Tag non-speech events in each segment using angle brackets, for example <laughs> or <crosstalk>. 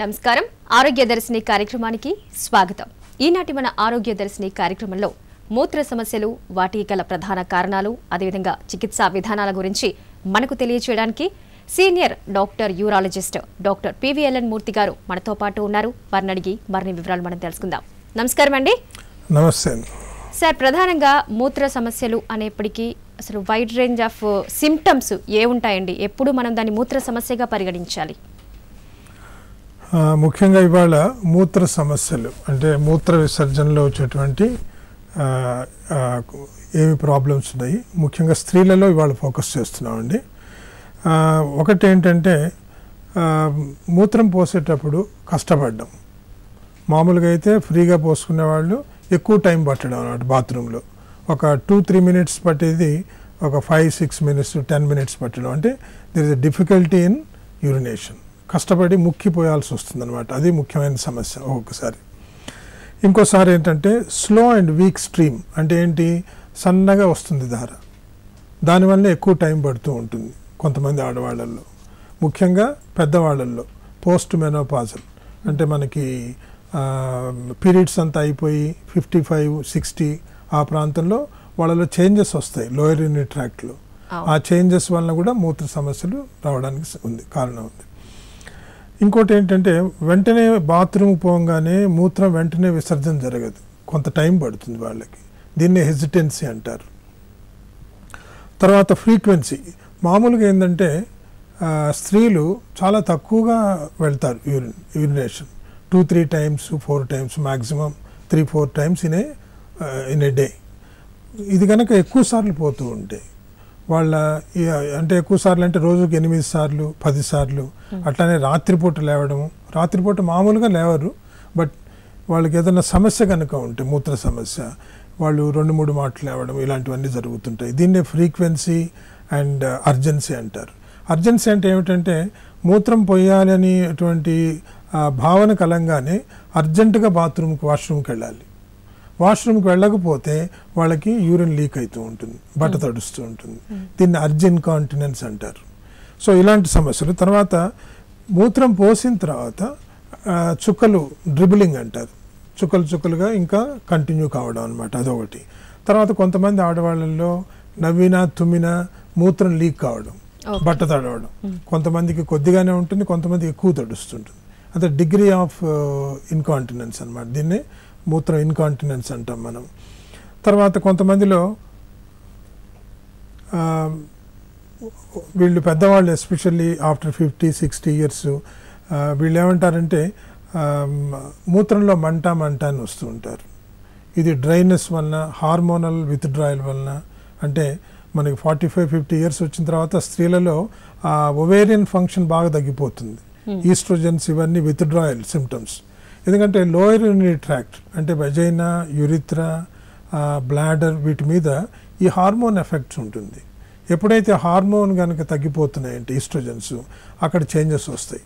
నమస్కారం ఆరోగ్య దర్శిని కార్యక్రమానికి స్వాగతం ఈనాటి మన ఆరోగ్య దర్శిని కార్యక్రమంలో మూత్ర సమస్యలు వాటికి గల ప్రధాన కారణాలు అదేవిధంగా చికిత్సా విధానాల గురించి మనకు తెలియచేయడానికి senior doctor urologist doctor P V L N Murthy garu మనతో పాటు ఉన్నారు వారిని అడిగి మరిన్ని వివరాలు మనం తెలుసుకుందాం నమస్కారం అండి నమస్తే సార్ ప్రధానంగా మూత్ర సమస్యలు అనేప్పటికీ అసలు వైడ్ రేంజ్ ఆఫ్ సిమ్టమ్స్ ఏ ఉంటాయండి ఎప్పుడు మనం దాన్ని మూత్ర సమస్యగా పరిగణించాలి ముఖ్యంగా ఇవాళ మూత్ర సమస్యలు అంటే మూత్ర విసర్జనలో వచ్చేటువంటి ఏమి ప్రాబ్లమ్స్ ఉన్నాయి ముఖ్యంగా స్త్రీలలో ఇవాళ ఫోకస్ చేస్తున్నామండి ఒకటి ఏంటంటే మూత్రం పోసేటప్పుడు కష్టపడ్డం మామూలుగా అయితే ఫ్రీగా పోసుకునే వాళ్ళు ఎక్కువ టైం పట్టడం అన్నమాట బాత్రూంలో ఒక టూ త్రీ మినిట్స్ పట్టేది ఒక five six minutes ten minutes పట్టడం అంటే there is a difficulty in urination కష్టపడి ముక్కిపోయాల్సి వస్తుందన్నమాట అది ముఖ్యమైన సమస్య ఒక్కొక్కసారి ఇంకోసారి ఏంటంటే స్లో అండ్ వీక్ స్ట్రీమ్ అంటే ఏంటి సన్నగా వస్తుంది ధార దానివల్ల ఎక్కువ టైం పడుతూ ఉంటుంది కొంతమంది ఆడవాళ్ళల్లో ముఖ్యంగా పెద్దవాళ్ళల్లో పోస్ట్ మెనోపాజల్ అంటే మనకి పీరియడ్స్ అంతా అయిపోయి ఫిఫ్టీ ఫైవ్ సిక్స్టీ ఆ ప్రాంతంలో వాళ్ళలో చేంజెస్ వస్తాయి లోయర్ యూనిట్ ట్రాక్ట్లో ఆ చేంజెస్ వలన కూడా మూత్ర సమస్యలు రావడానికి ఉంది కారణం ఉంది ఇంకోటి ఏంటంటే వెంటనే బాత్రూమ్ పోగానే మూత్రం వెంటనే విసర్జన జరగదు కొంత టైం పడుతుంది వాళ్ళకి దీన్ని హెజిటెన్సీ అంటారు తర్వాత ఫ్రీక్వెన్సీ మామూలుగా ఏంటంటే స్త్రీలు చాలా తక్కువగా వెళ్తారు urine urination two three times four times maximum three four times in a in a day ఇది కనుక ఎక్కువ సార్లు పోతూ ఉంటే వాళ్ళ అంటే ఎక్కువ సార్లు అంటే రోజుకి ఎనిమిది సార్లు పది సార్లు hmm. అట్లానే రాత్రిపూట లేవడము రాత్రిపూట మామూలుగా లేవరు బట్ వాళ్ళకి ఏదైనా సమస్య కనుక ఉంటే మూత్ర సమస్య వాళ్ళు రెండు మూడు మాటలు లేవడం ఇలాంటివన్నీ జరుగుతుంటాయి దీన్నే ఫ్రీక్వెన్సీ అండ్ అర్జెన్సీ అంటారు అర్జెన్సీ అంటే ఏమిటంటే మూత్రం పొయ్యాలనేటువంటి భావన కలంగానే అర్జెంటుగా బాత్రూమ్కి వాష్రూమ్కి వెళ్ళాలి వాష్రూమ్కి వెళ్ళకపోతే వాళ్ళకి యూరిన్ లీక్ అవుతూ ఉంటుంది బట్ట తడుస్తూ ఉంటుంది దీన్ని అర్జిన్ కాంటినెన్స్ అంటారు సో ఇలాంటి సమస్యలు తర్వాత మూత్రం పోసిన తర్వాత చుక్కలు డ్రిబులింగ్ అంటారు చుక్కలు చుక్కలుగా ఇంకా కంటిన్యూ కావడం అనమాట అదొకటి తర్వాత కొంతమంది ఆడవాళ్ళల్లో నవ్విన తుమ్మిన మూత్రం లీక్ కావడం బట్ట తడవడం కొంతమందికి కొద్దిగానే ఉంటుంది కొంతమంది ఎక్కువ తడుస్తుంటుంది అంటే డిగ్రీ ఆఫ్ ఇన్కాంటినెన్స్ అనమాట దీన్ని మూత్ర ఇన్కాంటినెన్స్ అంటాం మనం తర్వాత కొంతమందిలో వీళ్ళు పెద్దవాళ్ళు especially after fifty sixty years వీళ్ళు ఏమంటారంటే మూత్రంలో మంట మంట అని వస్తూ ఉంటారు ఇది డ్రైనెస్ వలన హార్మోనల్ విత్డ్రాయల్ వలన అంటే మనకి ఫార్టీ ఫైవ్ ఫిఫ్టీ ఇయర్స్ వచ్చిన తర్వాత స్త్రీలలో ఆ ఒవేరియన్ ఫంక్షన్ బాగా తగ్గిపోతుంది ఈస్ట్రోజన్స్ ఇవన్నీ విత్డ్రాయల్ సిమ్టమ్స్ ఎందుకంటే లోయర్ యూరినరీ ట్రాక్ట్ అంటే బజైనా యురిత్రా బ్లాడర్ వీటి మీద ఈ హార్మోన్ ఎఫెక్ట్స్ ఉంటుంది ఎప్పుడైతే హార్మోన్ కనుక తగ్గిపోతున్నాయంటే ఈస్ట్రోజన్స్ అక్కడ చేంజెస్ వస్తాయి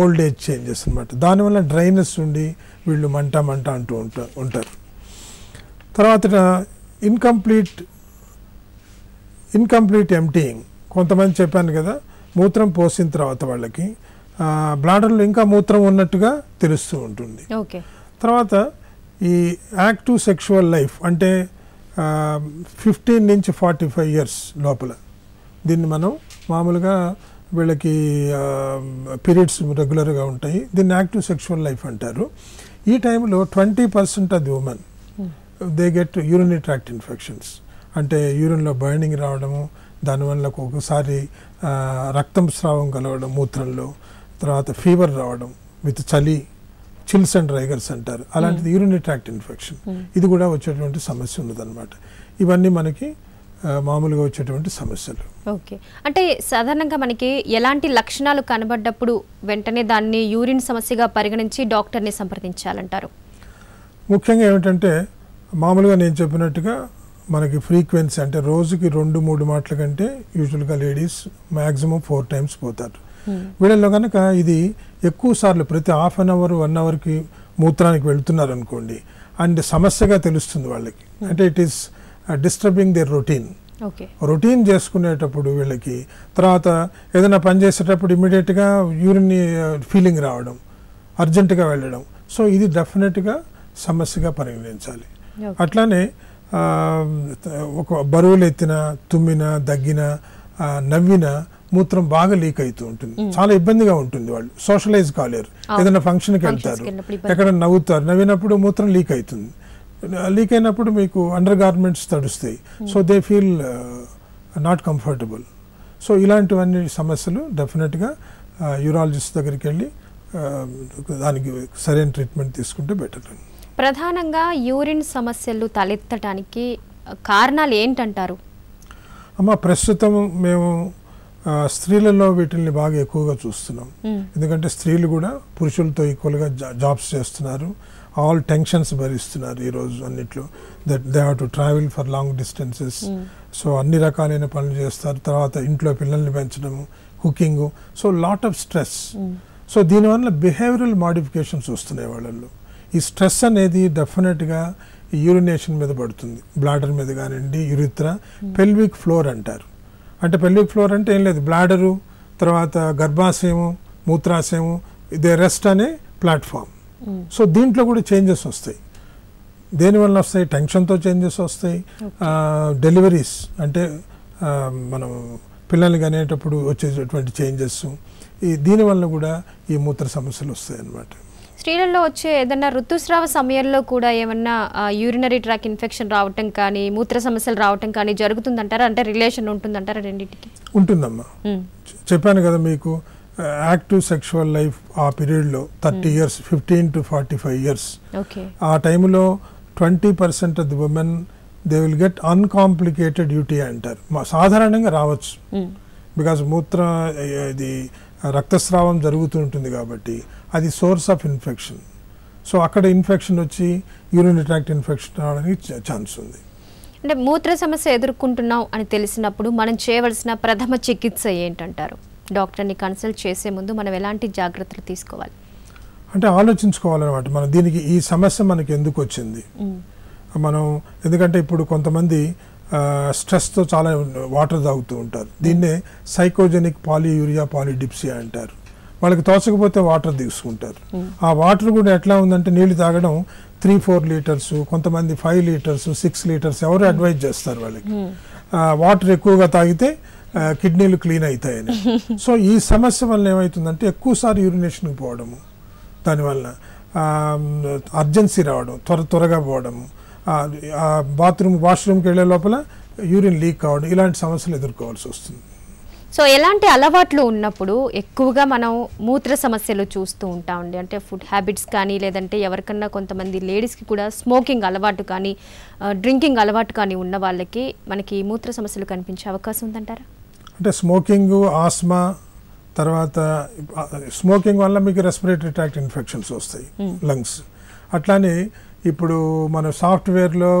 ఓల్డ్ ఏజ్ చేంజెస్ అనమాట దానివల్ల డ్రైనెస్ ఉండి వీళ్ళు మంట మంట అంటూ ఉంటారు ఉంటారు తర్వాత ఇన్కంప్లీట్ ఇన్కంప్లీట్ ఎంటీయింగ్ కొంతమంది చెప్పాను కదా మూత్రం పోసిన తర్వాత వాళ్ళకి బ్లాడర్లు ఇంకా మూత్రం ఉన్నట్టుగా తెలుస్తూ ఉంటుంది తర్వాత ఈ యాక్టివ్ సెక్షువల్ లైఫ్ అంటే ఫిఫ్టీన్ నుంచి ఫార్టీ ఫైవ్ ఇయర్స్ లోపల దీన్ని మనం మామూలుగా వీళ్ళకి పీరియడ్స్ రెగ్యులర్గా ఉంటాయి దీన్ని యాక్టివ్ సెక్షువల్ లైఫ్ అంటారు ఈ టైంలో twenty percent of the women they get urinary tract infections అంటే యూరిన్లో బర్నింగ్ రావడము దానివల్ల ఒక్కొక్కసారి రక్తం స్రావం కలవడం మూత్రంలో తర్వాత ఫీవర్ రావడం విత్ చలి చిల్స్ అండ్ రైగర్స్ అంటారు అలాంటిది యూరిన్ ట్రాక్ట్ ఇన్ఫెక్షన్ ఇది కూడా వచ్చేటువంటి సమస్య ఉన్నదన్నమాట ఇవన్నీ మనకి మామూలుగా వచ్చేటువంటి సమస్యలు ఓకే అంటే సాధారణంగా మనకి ఎలాంటి లక్షణాలు కనబడ్డప్పుడు వెంటనే దాన్ని యూరిన్ సమస్యగా పరిగణించి డాక్టర్ని సంప్రదించాలంటారు ముఖ్యంగా ఏమిటంటే మామూలుగా నేను చెప్పినట్టుగా మనకి ఫ్రీక్వెన్సీ అంటే రోజుకి రెండు మూడు మాటల కంటే యూజువల్గా లేడీస్ మ్యాక్సిమం ఫోర్ టైమ్స్ పోతారు వీళ్ళల్లో కనుక ఇది ఎక్కువ సార్లు ప్రతి హాఫ్ అన్ అవర్ వన్ అవర్కి మూత్రానికి వెళుతున్నారు అనుకోండి అండ్ సమస్యగా తెలుస్తుంది వాళ్ళకి hmm. అంటే it is disturbing their routine routine చేసుకునేటప్పుడు వీళ్ళకి తర్వాత ఏదైనా పని చేసేటప్పుడు ఇమీడియట్గా యూరిన్ ఫీలింగ్ రావడం అర్జెంటుగా వెళ్ళడం సో ఇది డెఫినెట్గా సమస్యగా పరిగణించాలి అట్లానే uh, ఒక బరువులు ఎత్తిన తుమ్మిన దగ్గిన uh, నవ్విన మూత్రం బాగా లీక్ అవుతూ ఉంటుంది చాలా ఇబ్బందిగా ఉంటుంది వాళ్ళు సోషలైజ్ కాలేరు ఏదైనా ఫంక్షన్కి వెళ్తారు ఎక్కడ నవ్వుతారు నవ్వినప్పుడు మూత్రం లీక్ అవుతుంది లీక్ అయినప్పుడు మీకు అండర్ గార్మెంట్స్ తడుస్తాయి so they feel not comfortable so ఇలాంటివన్నీ సమస్యలు డెఫినెట్గా యూరాలజిస్ట్ uh, దగ్గరికి వెళ్ళి um, దానికి సరైన ట్రీట్మెంట్ తీసుకుంటే బెటర్ ప్రధానంగా యూరిన్ సమస్యలు తలెత్తడానికి కారణాలు ఏంటంటారు అమ్మ ప్రస్తుతం మేము స్త్రీలలో వీటిల్ని బాగా ఎక్కువగా చూస్తున్నాం ఎందుకంటే స్త్రీలు కూడా పురుషులతో ఈక్వల్గా జాబ్స్ చేస్తున్నారు ఆల్ టెన్షన్స్ భరిస్తున్నారు ఈరోజు అన్నిట్లో that they who travel for long distances so అన్ని రకాలైన పనులు చేస్తారు తర్వాత ఇంట్లో పిల్లల్ని పెంచడము cooking so lot of stress so దీనివల్ల బిహేవియరల్ మాడిఫికేషన్స్ వస్తున్నాయి వాళ్ళల్లో ఈ స్ట్రెస్ అనేది డెఫినెట్గా యూరినేషన్ మీద పడుతుంది బ్లాడర్ మీద కానివ్వండి యురిత్ర పెల్విక్ ఫ్లోర్ అంటారు అంటే పెల్విక్ ఫ్లోర్ అంటే ఏం లేదు బ్లాడరు తర్వాత గర్భాశయము మూత్రాశయము ఇదే రెస్ట్ అనే ప్లాట్ఫామ్ సో దీంట్లో కూడా చేంజెస్ వస్తాయి దేనివల్ల వస్తాయి టెన్షన్తో చేంజెస్ వస్తాయి డెలివరీస్ అంటే మనం పిల్లల్ని కనేటప్పుడు వచ్చేటటువంటి చేంజెస్ ఈ దీనివల్ల కూడా ఈ మూత్ర సమస్యలు వస్తాయి అన్నమాట స్త్రీలలో వచ్చే ఏదన్నా ఋతుస్రావ సమయంలో కూడా ఏమన్నా యూరినరీ ట్రాక్ ఇన్ఫెక్షన్ రావటం కానీ మూత్ర సమస్యలు రావటం కానీ జరుగుతుందంటారా అంటే రిలేషన్ ఉంటుందంటారా రెండింటికి ఉంటుందమ్మా చెప్పాను కదా మీకు యాక్టివ్ సెక్షువల్ లైఫ్ ఆ పీరియడ్లో thirty years fifteen to forty five years ఆ టైంలో twenty percent of the women they will get uncomplicated UTI అంటారు సాధారణంగా రావచ్చు బికాస్ మూత్ర ఇది రక్తస్రావం జరుగుతుంటుంది కాబట్టి అది సోర్స్ ఆఫ్ ఇన్ఫెక్షన్ సో అక్కడ ఇన్ఫెక్షన్ వచ్చి యూరిన్ ఇన్ఫెక్షన్ రావడానికి ఛాన్స్ ఉంది అంటే మూత్ర సమస్య ఎదుర్కొంటున్నాం అని తెలిసినప్పుడు మనం చేయవలసిన ప్రథమ చికిత్స ఏంటంటారు డాక్టర్ని కన్సల్ట్ చేసే ముందు మనం ఎలాంటి జాగ్రత్తలు తీసుకోవాలి అంటే ఆలోచించుకోవాలన్నమాట మనం దీనికి ఈ సమస్య మనకి ఎందుకు వచ్చింది మనం ఎందుకంటే ఇప్పుడు కొంతమంది స్ట్రెస్తో చాలా వాటర్ తాగుతూ ఉంటారు దీన్నే సైకోజెనిక్ పాలి యూరియా పాలిడిప్సియా అంటారు వాళ్ళకి తోచకపోతే వాటర్ తీసుకుంటారు ఆ వాటర్ కూడా ఎట్లా ఉందంటే నీళ్లు తాగడం త్రీ ఫోర్ లీటర్స్ కొంతమంది ఫైవ్ లీటర్స్ సిక్స్ లీటర్స్ ఎవరు అడ్వైజ్ చేస్తారు వాళ్ళకి వాటర్ ఎక్కువగా తాగితే కిడ్నీలు క్లీన్ అవుతాయని <laughs> సో ఈ సమస్య వల్ల ఏమవుతుందంటే ఎక్కువసారి యూరినేషన్కి పోవడము దానివల్ల అర్జెన్సీ రావడం త్వర త్వరగా పోవడము బాత్రూమ్ వాష్రూమ్కి వెళ్లే లోపల యూరిన్ లీక్ కావడం ఇలాంటి సమస్యలు ఎదుర్కోవాల్సి వస్తుంది సో ఎలాంటి అలవాట్లు ఉన్నప్పుడు ఎక్కువగా మనం మూత్ర సమస్యలు చూస్తూ ఉంటామండి అంటే ఫుడ్ హ్యాబిట్స్ కానీ లేదంటే ఎవరికన్నా కొంతమంది లేడీస్కి కూడా స్మోకింగ్ అలవాటు కానీ డ్రింకింగ్ అలవాటు కానీ ఉన్న వాళ్ళకి మనకి మూత్ర సమస్యలు కనిపించే అవకాశం ఉందంటారా అంటే స్మోకింగ్ ఆస్మా తర్వాత స్మోకింగ్ వల్ల మీకు రెస్పిరేటరీ ట్రాక్ట్ ఇన్ఫెక్షన్స్ వస్తాయి లంగ్స్ అట్లానే ఇప్పుడు మన సాఫ్ట్వేర్లో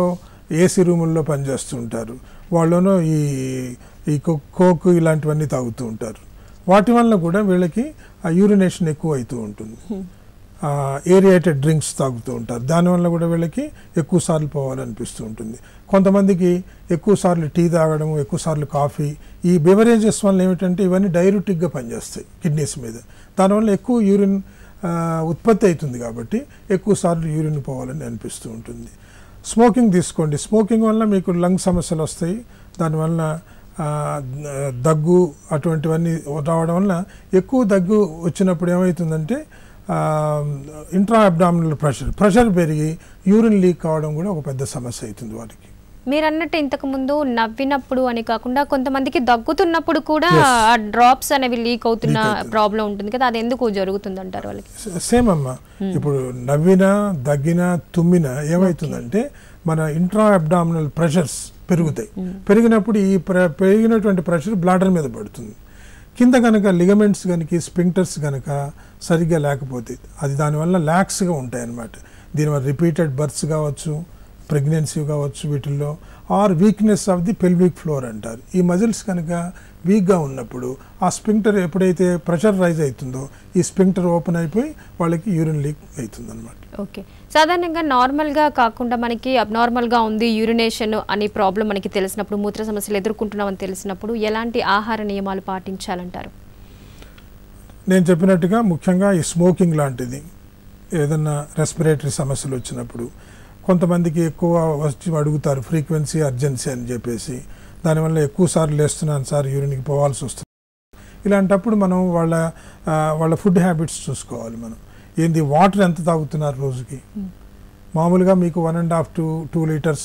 ఏసీ రూముల్లో పనిచేస్తుంటారు వాళ్ళను ఈ ఈ కోక్ ఇలాంటివన్నీ తాగుతూ ఉంటారు వాటి వల్ల కూడా వీళ్ళకి యూరినేషన్ ఎక్కువ అవుతూ ఉంటుంది ఏరియేటెడ్ డ్రింక్స్ తాగుతూ ఉంటారు దానివల్ల కూడా వీళ్ళకి ఎక్కువ సార్లు పోవాలనిపిస్తూ ఉంటుంది కొంతమందికి ఎక్కువ సార్లు టీ తాగడము ఎక్కువ సార్లు కాఫీ ఈ బెవరేజెస్ వల్ల ఏమిటంటే ఇవన్నీ డైరుటిక్గా పనిచేస్తాయి కిడ్నీస్ మీద దానివల్ల ఎక్కువ యూరిన్ ఉత్పత్తి అవుతుంది కాబట్టి ఎక్కువసార్లు యూరిన్ పోవాలని అనిపిస్తూ ఉంటుంది స్మోకింగ్ తీసుకోండి స్మోకింగ్ వల్ల మీకు లంగ్ సమస్యలు వస్తాయి దానివల్ల దగ్గు అటువంటివన్నీ రావడం వల్ల ఎక్కువ దగ్గు వచ్చినప్పుడు ఏమవుతుందంటే ఇంట్రా అబ్డామినల్ ప్రెషర్ ప్రెషర్ పెరిగి యూరిన్ లీక్ కావడం కూడా ఒక పెద్ద సమస్య అవుతుంది వాటికి మీరన్నట్టు ఇంతకు ముందు నవ్వినప్పుడు అని కాకుండా కొంతమందికి దగ్గుతున్నప్పుడు కూడా ఆ డ్రాప్స్ అనేవి లీక్ అవుతున్న ప్రాబ్లం ఉంటుంది కదా అది ఎందుకు జరుగుతుంది అంటారు వాళ్ళకి సేమ్ అమ్మా hmm. ఇప్పుడు నవ్వినా దగ్గినా తుమ్మినా ఏమవుతుందంటే మన ఇంట్రా అబ్డామినల్ ప్రెషర్స్ పెరుగుతాయి hmm. పెరిగినప్పుడు ఈ పెరిగినటువంటి ప్రెషర్ బ్లాడర్ మీద పడుతుంది కింద కనుక లిగమెంట్స్ కనుక స్పింక్టర్స్ కనుక సరిగ్గా లేకపోతే అది దానివల్ల ల్యాక్స్గా ఉంటాయి అన్నమాట దీనివల్ల రిపీటెడ్ బర్త్స్ కావచ్చు ప్రెగ్నెన్సీ కావచ్చు వీటిల్లో or weakness of the pelvic floor అంటారు ఈ మజిల్స్ కనుక వీక్గా ఉన్నప్పుడు ఆ స్పింక్టర్ ఎప్పుడైతే ప్రెషర్ రైజ్ అవుతుందో ఈ స్పింక్టర్ ఓపెన్ అయిపోయి వాళ్ళకి యూరిన్ లీక్ అవుతుంది అనమాట ఓకే సాధారణంగా నార్మల్గా కాకుండా మనకి అబ్నార్మల్గా ఉంది యూరినేషన్ అనే ప్రాబ్లం మనకి తెలిసినప్పుడు మూత్ర సమస్యలు ఎదుర్కొంటున్నామని తెలిసినప్పుడు ఎలాంటి ఆహార నియమాలు పాటించాలంటారు నేను చెప్పినట్టుగా ముఖ్యంగా ఈ స్మోకింగ్ లాంటిది ఏదన్నా రెస్పిరేటరీ సమస్యలు వచ్చినప్పుడు కొంతమందికి ఎక్కువ వచ్చి అడుగుతారు ఫ్రీక్వెన్సీ అర్జెన్సీ అని చెప్పేసి దానివల్ల ఎక్కువ సార్లు లేస్తున్నాను సార్ యూరిన్కి పోవాల్సి వస్తుంది ఇలాంటప్పుడు మనం వాళ్ళ వాళ్ళ ఫుడ్ హ్యాబిట్స్ చూసుకోవాలి మనం ఏంది వాటర్ ఎంత తాగుతున్నారు రోజుకి మామూలుగా మీకు one and half two two litres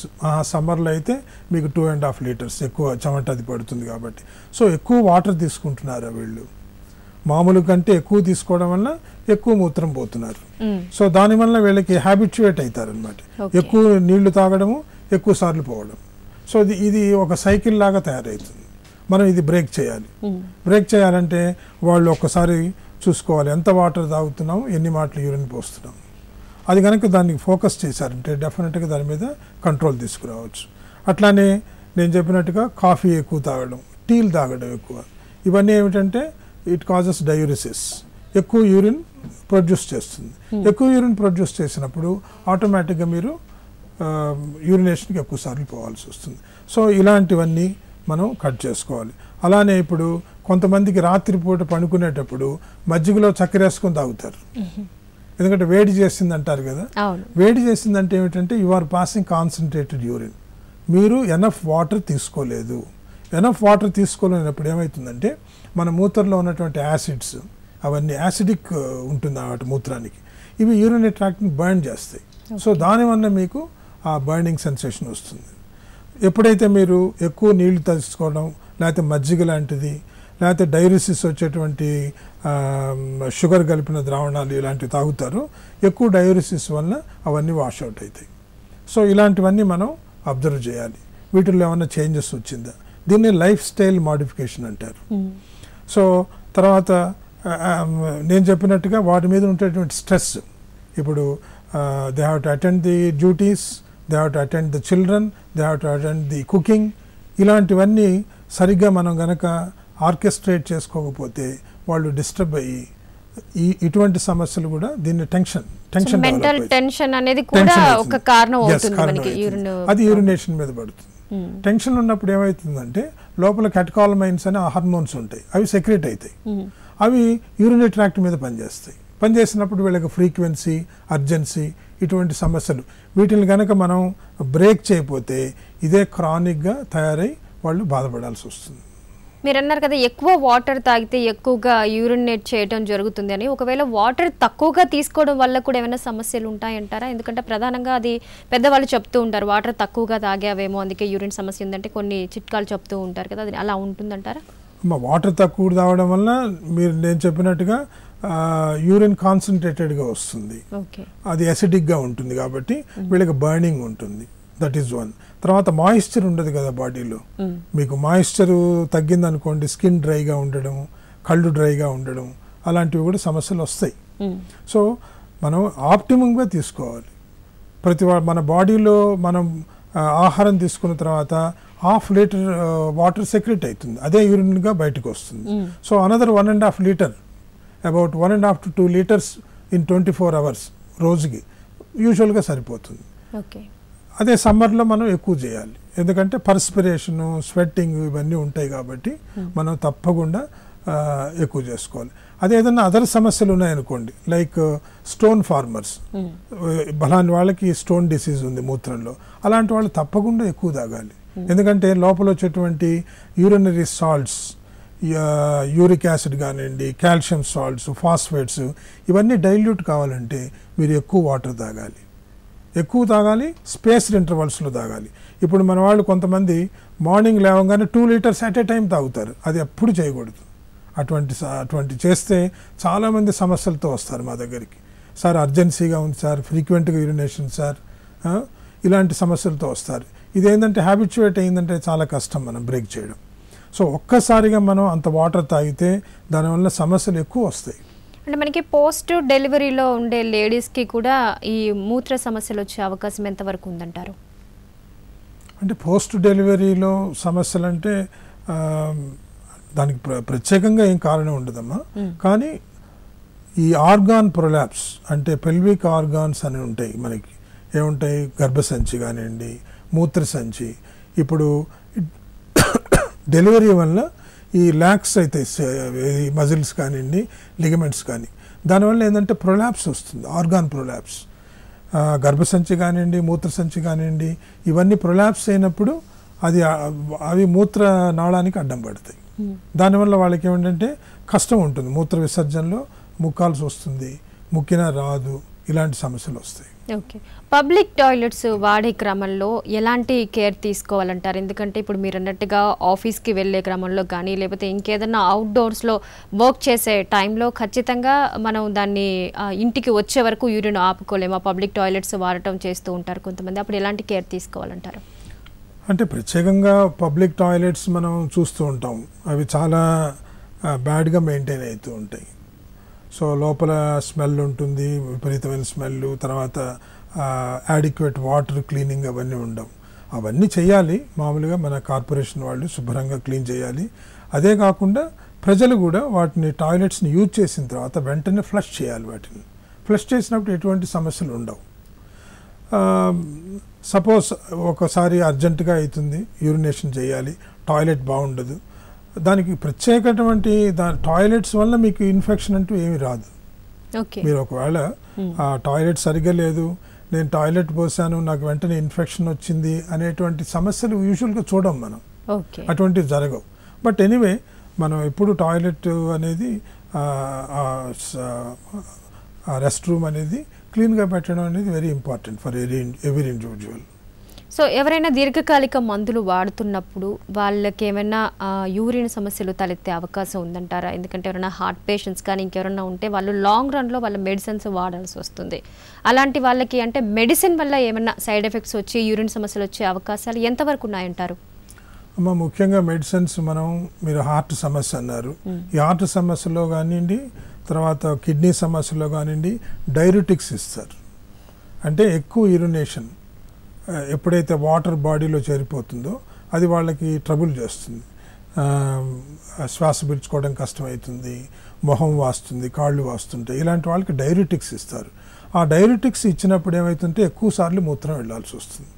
సమ్మర్లో అయితే మీకు టూ అండ్ హాఫ్ లీటర్స్ ఎక్కువ చెమట అది పడుతుంది కాబట్టి సో ఎక్కువ వాటర్ తీసుకుంటున్నారు వీళ్ళు మామూలు కంటే ఎక్కువ తీసుకోవడం వల్ల ఎక్కువ మూత్రం పోతున్నారు సో దానివల్ల వీళ్ళకి హ్యాబిచుయేట్ అవుతారు అనమాట ఎక్కువ నీళ్లు తాగడము ఎక్కువ సార్లు పోవడం సో ఇది ఇది ఒక సైకిల్ లాగా తయారవుతుంది మనం ఇది బ్రేక్ చేయాలి బ్రేక్ చేయాలంటే వాళ్ళు ఒక్కసారి చూసుకోవాలి ఎంత వాటర్ తాగుతున్నాం ఎన్ని మాటలు యూరిన్ పోస్తున్నాం అది కనుక దాన్ని ఫోకస్ చేశారంటే డెఫినెట్గా దాని మీద కంట్రోల్ తీసుకురావచ్చు అట్లానే నేను చెప్పినట్టుగా కాఫీ ఎక్కువ తాగడం టీలు తాగడం ఎక్కువ ఇవన్నీ ఏమిటంటే ఇట్ కాజెస్ డయూరిసిస్ ఎక్కువ యూరిన్ ప్రొడ్యూస్ చేస్తుంది hmm. ఎక్కువ యూరిన్ ప్రొడ్యూస్ చేసినప్పుడు ఆటోమేటిక్గా మీరు యూరినేషన్కి ఎక్కువ సార్లు పోవాల్సి వస్తుంది సో ఇలాంటివన్నీ మనం కట్ చేసుకోవాలి అలానే ఇప్పుడు కొంతమందికి రాత్రిపూట పండుకునేటప్పుడు మజ్జిగలో చక్కెర వేసుకొని తాగుతారు ఎందుకంటే వేడి చేసింది అంటారు కదా వేడి చేసిందంటే ఏమిటంటే you are passing concentrated urine మీరు ఎనఫ్ వాటర్ తీసుకోలేదు ఎనఫ్ వాటర్ తీసుకోలేనప్పుడు ఏమవుతుందంటే మన మూత్రంలో ఉన్నటువంటి యాసిడ్స్ అవన్నీ యాసిడిక్ ఉంటుంది అన్నమాట మూత్రానికి ఇవి యూరిన్ ట్రాక్ట్ని బర్న్ చేస్తాయి సో దానివల్ల మీకు ఆ బర్నింగ్ సెన్సేషన్ వస్తుంది ఎప్పుడైతే మీరు ఎక్కువ నీళ్లు తలుచుకోవడం లేకపోతే మజ్జిగ లాంటిది లేకపోతే డైరిసిస్ వచ్చేటువంటి షుగర్ కలిపిన ద్రావణాలు ఇలాంటివి తాగుతారు ఎక్కువ డైరిసిస్ వల్ల అవన్నీ వాష్ అవుట్ అవుతాయి సో ఇలాంటివన్నీ మనం అబ్జర్వ్ చేయాలి వీటిల్లో ఏమన్నా చేంజెస్ వచ్చిందా దీన్ని లైఫ్ స్టైల్ మాడిఫికేషన్ అంటారు సో తర్వాత నేను చెప్పినట్టుగా వాటి మీద ఉండేటువంటి స్ట్రెస్ ఇప్పుడు they have to attend the duties they have to attend the children they have to attend the cooking ఇలాంటివన్నీ సరిగ్గా మనం గనక ఆర్కెస్ట్రేట్ చేసుకోకపోతే వాళ్ళు డిస్టర్బ్ అయ్యి ఈ ఇటువంటి సమస్యలు కూడా దీన్ని టెన్షన్ టెన్షన్ మెంటల్ టెన్షన్ అనేది కూడా ఒక కారణం అవుతుంది మనకి అది యూరినేషన్ మీద పడుతుంది టెన్షన్ hmm. ఉన్నప్పుడు ఏమవుతుందంటే లోపల కెటకాలమైన్స్ అనే హార్మోన్స్ ఉంటాయి అవి సెక్రెట్ అవుతాయి అవి యూరినరీ ట్రాక్ట్ మీద పనిచేస్తాయి పనిచేసినప్పుడు వీళ్ళకి ఫ్రీక్వెన్సీ అర్జెన్సీ ఇటువంటి సమస్యలు వీటిని కనుక మనం బ్రేక్ చేయకపోతే ఇదే క్రానిక్గా తయారై వాళ్ళు బాధపడాల్సి వస్తుంది మీరు అన్నారు కదా ఎక్కువ వాటర్ తాగితే ఎక్కువగా యూరినేట్ చేయడం జరుగుతుంది అని ఒకవేళ వాటర్ తక్కువగా తీసుకోవడం వల్ల కూడా ఏమైనా సమస్యలు ఉంటాయంటారా ఎందుకంటే ప్రధానంగా అది పెద్దవాళ్ళు చెప్తూ ఉంటారు వాటర్ తక్కువగా తాగావేమో అందుకే యూరిన్ సమస్య ఉందంటే కొన్ని చిట్కాలు చెప్తూ ఉంటారు కదా అది అలా ఉంటుందంటారా వాటర్ తక్కువ తాగడం వల్ల మీరు నేను చెప్పినట్టుగా యూరిన్ కాన్సన్ట్రేటెడ్గా వస్తుంది అది అసిడిక్గా ఉంటుంది కాబట్టి వీళ్ళకి బర్నింగ్ ఉంటుంది దట్ ఈజ్ వన్ తర్వాత మాయిశ్చర్ ఉండదు కదా బాడీలో మీకు మాయిశ్చర్ తగ్గిందనుకోండి స్కిన్ డ్రైగా ఉండడం కళ్ళు డ్రైగా ఉండడం అలాంటివి కూడా సమస్యలు వస్తాయి సో మనం ఆప్టిమంగా తీసుకోవాలి ప్రతి మన బాడీలో మనం ఆహారం తీసుకున్న తర్వాత హాఫ్ లీటర్ వాటర్ సెక్రెట్ అవుతుంది అదే యూరిన్గా బయటకు వస్తుంది so another one and half litre about one and half to two litres in twenty four hours రోజుకి యూజువల్గా సరిపోతుంది అదే సమ్మర్లో మనం ఎక్కువ చేయాలి ఎందుకంటే పర్స్పిరేషను స్వెట్టింగ్ ఇవన్నీ ఉంటాయి కాబట్టి మనం తప్పకుండా ఎక్కువ చేసుకోవాలి అదే ఏదన్నా అదర్ సమస్యలు ఉన్నాయనుకోండి లైక్ స్టోన్ ఫార్మర్స్ బలాని వాళ్ళకి స్టోన్ డిసీజ్ ఉంది మూత్రంలో అలాంటి వాళ్ళు తప్పకుండా ఎక్కువ తాగాలి ఎందుకంటే లోపల వచ్చేటువంటి యూరినరీ సాల్ట్స్ యూరిక్ యాసిడ్ కానివ్వండి కాల్షియం సాల్ట్స్ ఫాస్ఫేట్స్ ఇవన్నీ డైల్యూట్ కావాలంటే మీరు ఎక్కువ వాటర్ తాగాలి ఎక్కువ తాగాలి స్పేస్ ఇంటర్వల్స్లో తాగాలి ఇప్పుడు మన వాళ్ళు కొంతమంది మార్నింగ్ లేవగానే two litres at a time తాగుతారు అది ఎప్పుడు చేయకూడదు అటువంటి అటువంటి చేస్తే చాలామంది సమస్యలతో వస్తారు మా దగ్గరికి సార్ అర్జెన్సీగా ఉంది సార్ ఫ్రీక్వెంట్గా యూరినేషన్ సార్ ఇలాంటి సమస్యలతో వస్తారు ఇదేంటంటే హ్యాబిచ్యువేట్ అయిందంటే చాలా కష్టం మనం బ్రేక్ చేయడం సో ఒక్కసారిగా మనం అంత వాటర్ తాగితే దానివల్ల సమస్యలు ఎక్కువ వస్తాయి అంటే మనకి పోస్ట్ డెలివరీలో ఉండే లేడీస్కి కూడా ఈ మూత్ర సమస్యలు వచ్చే అవకాశం ఎంతవరకు ఉందంటారు అంటే పోస్ట్ డెలివరీలో సమస్యలు అంటే దానికి ప్రత్యేకంగా ఏం కారణం ఉండదమ్మా కానీ ఈ ఆర్గాన్ ప్రొలాప్స్ అంటే పెల్విక్ ఆర్గాన్స్ అని ఉంటాయి మనకి ఏముంటాయి గర్భసంచి కానివ్వండి మూత్రసంచి ఇప్పుడు <coughs> డెలివరీ వల్ల ఈ ల్యాక్స్ అయితే మజిల్స్ కానివ్వండి లిగమెంట్స్ కానీ దానివల్ల ఏంటంటే ప్రొలాప్స్ వస్తుంది ఆర్గాన్ ప్రొలాప్స్ గర్భసంచి కానివ్వండి మూత్రసంచి కానివ్వండి ఇవన్నీ ప్రొలాప్స్ అయినప్పుడు అది అవి మూత్ర నాళానికి అడ్డం పడతాయి hmm. దానివల్ల వాళ్ళకి ఏమిటంటే కష్టం ఉంటుంది మూత్ర విసర్జనలో ముక్కాల్సి వస్తుంది ముక్కినా రాదు ఇలాంటి సమస్యలు వస్తాయి ఓకే పబ్లిక్ టాయిలెట్స్ వాడే క్రమంలో ఎలాంటి కేర్ తీసుకోవాలంటారు ఎందుకంటే ఇప్పుడు మీరు అన్నట్టుగా ఆఫీస్కి వెళ్ళే క్రమంలో కానీ లేకపోతే ఇంకేదైనా అవుట్డోర్స్లో వర్క్ చేసే టైంలో ఖచ్చితంగా మనం దాన్ని ఇంటికి వచ్చే వరకు యూరిన్ ఆపుకోలేము పబ్లిక్ టాయిలెట్స్ వాడటం చేస్తూ ఉంటారు కొంతమంది అప్పుడు ఎలాంటి కేర్ తీసుకోవాలంటారు అంటే ప్రత్యేకంగా పబ్లిక్ టాయిలెట్స్ మనం చూస్తూ ఉంటాం అవి చాలా బ్యాడ్గా మెయింటైన్ అవుతూ ఉంటాయి సో లోపల స్మెల్ ఉంటుంది విపరీతమైన స్మెల్ తర్వాత యాడిక్వేట్ వాటర్ క్లీనింగ్ అవన్నీ ఉండవు అవన్నీ చేయాలి మామూలుగా మన కార్పొరేషన్ వాళ్ళు శుభ్రంగా క్లీన్ చేయాలి అదే కాకుండా ప్రజలు కూడా వాటిని టాయిలెట్స్ని యూజ్ చేసిన తర్వాత వెంటనే ఫ్లష్ చేయాలి వాటిని ఫ్లష్ చేసినప్పుడు ఎటువంటి సమస్యలు ఉండవు సపోజ్ ఒకసారి అర్జెంటుగా అవుతుంది యూరినేషన్ చేయాలి టాయిలెట్ బాగుండదు దానికి ప్రత్యేకటువంటి దా టాయిలెట్స్ వల్ల మీకు ఇన్ఫెక్షన్ అంటూ ఏమి రాదు మీరు ఒకవేళ టాయిలెట్ సరిగ్గా లేదు నేన్ టాయిలెట్ పోసాను నాకు వెంట ఇన్ఫెక్షన్ వచ్చింది అనేటువంటి సమస్యలు యుజువల్ గా చూడం మనం ఓకే అటువంటి జరుగు బట్ ఎనీవే మనము ఎప్పుడు టాయిలెట్ అనేది ఆ ఆ రెస్ట్రూమ్ అనేది క్లీన్ గా పెట్టడం అనేది very important for every every individual so ఎవరైనా దీర్ఘకాలిక మందులు వాడుతున్నప్పుడు వాళ్ళకి ఏమైనా యూరిన్ సమస్యలు తలెత్తే అవకాశం ఉందంటారా ఎందుకంటే ఎవరైనా హార్ట్ పేషెంట్స్ కానీ ఇంకెవరైనా ఉంటే వాళ్ళు లాంగ్ రన్లో వాళ్ళ మెడిసిన్స్ వాడాల్సి వస్తుంది అలాంటి వాళ్ళకి అంటే మెడిసిన్ వల్ల ఏమైనా సైడ్ ఎఫెక్ట్స్ వచ్చి యూరిన్ సమస్యలు వచ్చే అవకాశాలు ఎంతవరకు ఉన్నాయంటారు అమ్మ ముఖ్యంగా మెడిసిన్స్ మనం మీరు హార్ట్ సమస్య అన్నారు ఈ హార్ట్ సమస్యలో కానివ్వండి తర్వాత కిడ్నీ సమస్యలో కానివ్వండి డైరుటిక్స్ ఇస్తారు అంటే ఎక్కువ యూరినేషన్ ఎప్పుడైతే వాటర్ బాడీలో చేరిపోతుందో అది వాళ్ళకి ట్రబుల్ చేస్తుంది శ్వాస పీల్చుకోవడం కష్టమవుతుంది మొహం వాస్తుంది కాళ్ళు వాస్తుంటాయి ఇలాంటి వాళ్ళకి డైరెటిక్స్ ఇస్తారు ఆ డైరెటిక్స్ ఇచ్చినప్పుడు ఏమవుతుంటే ఎక్కువసార్లు మూత్రం వెళ్ళాల్సి వస్తుంది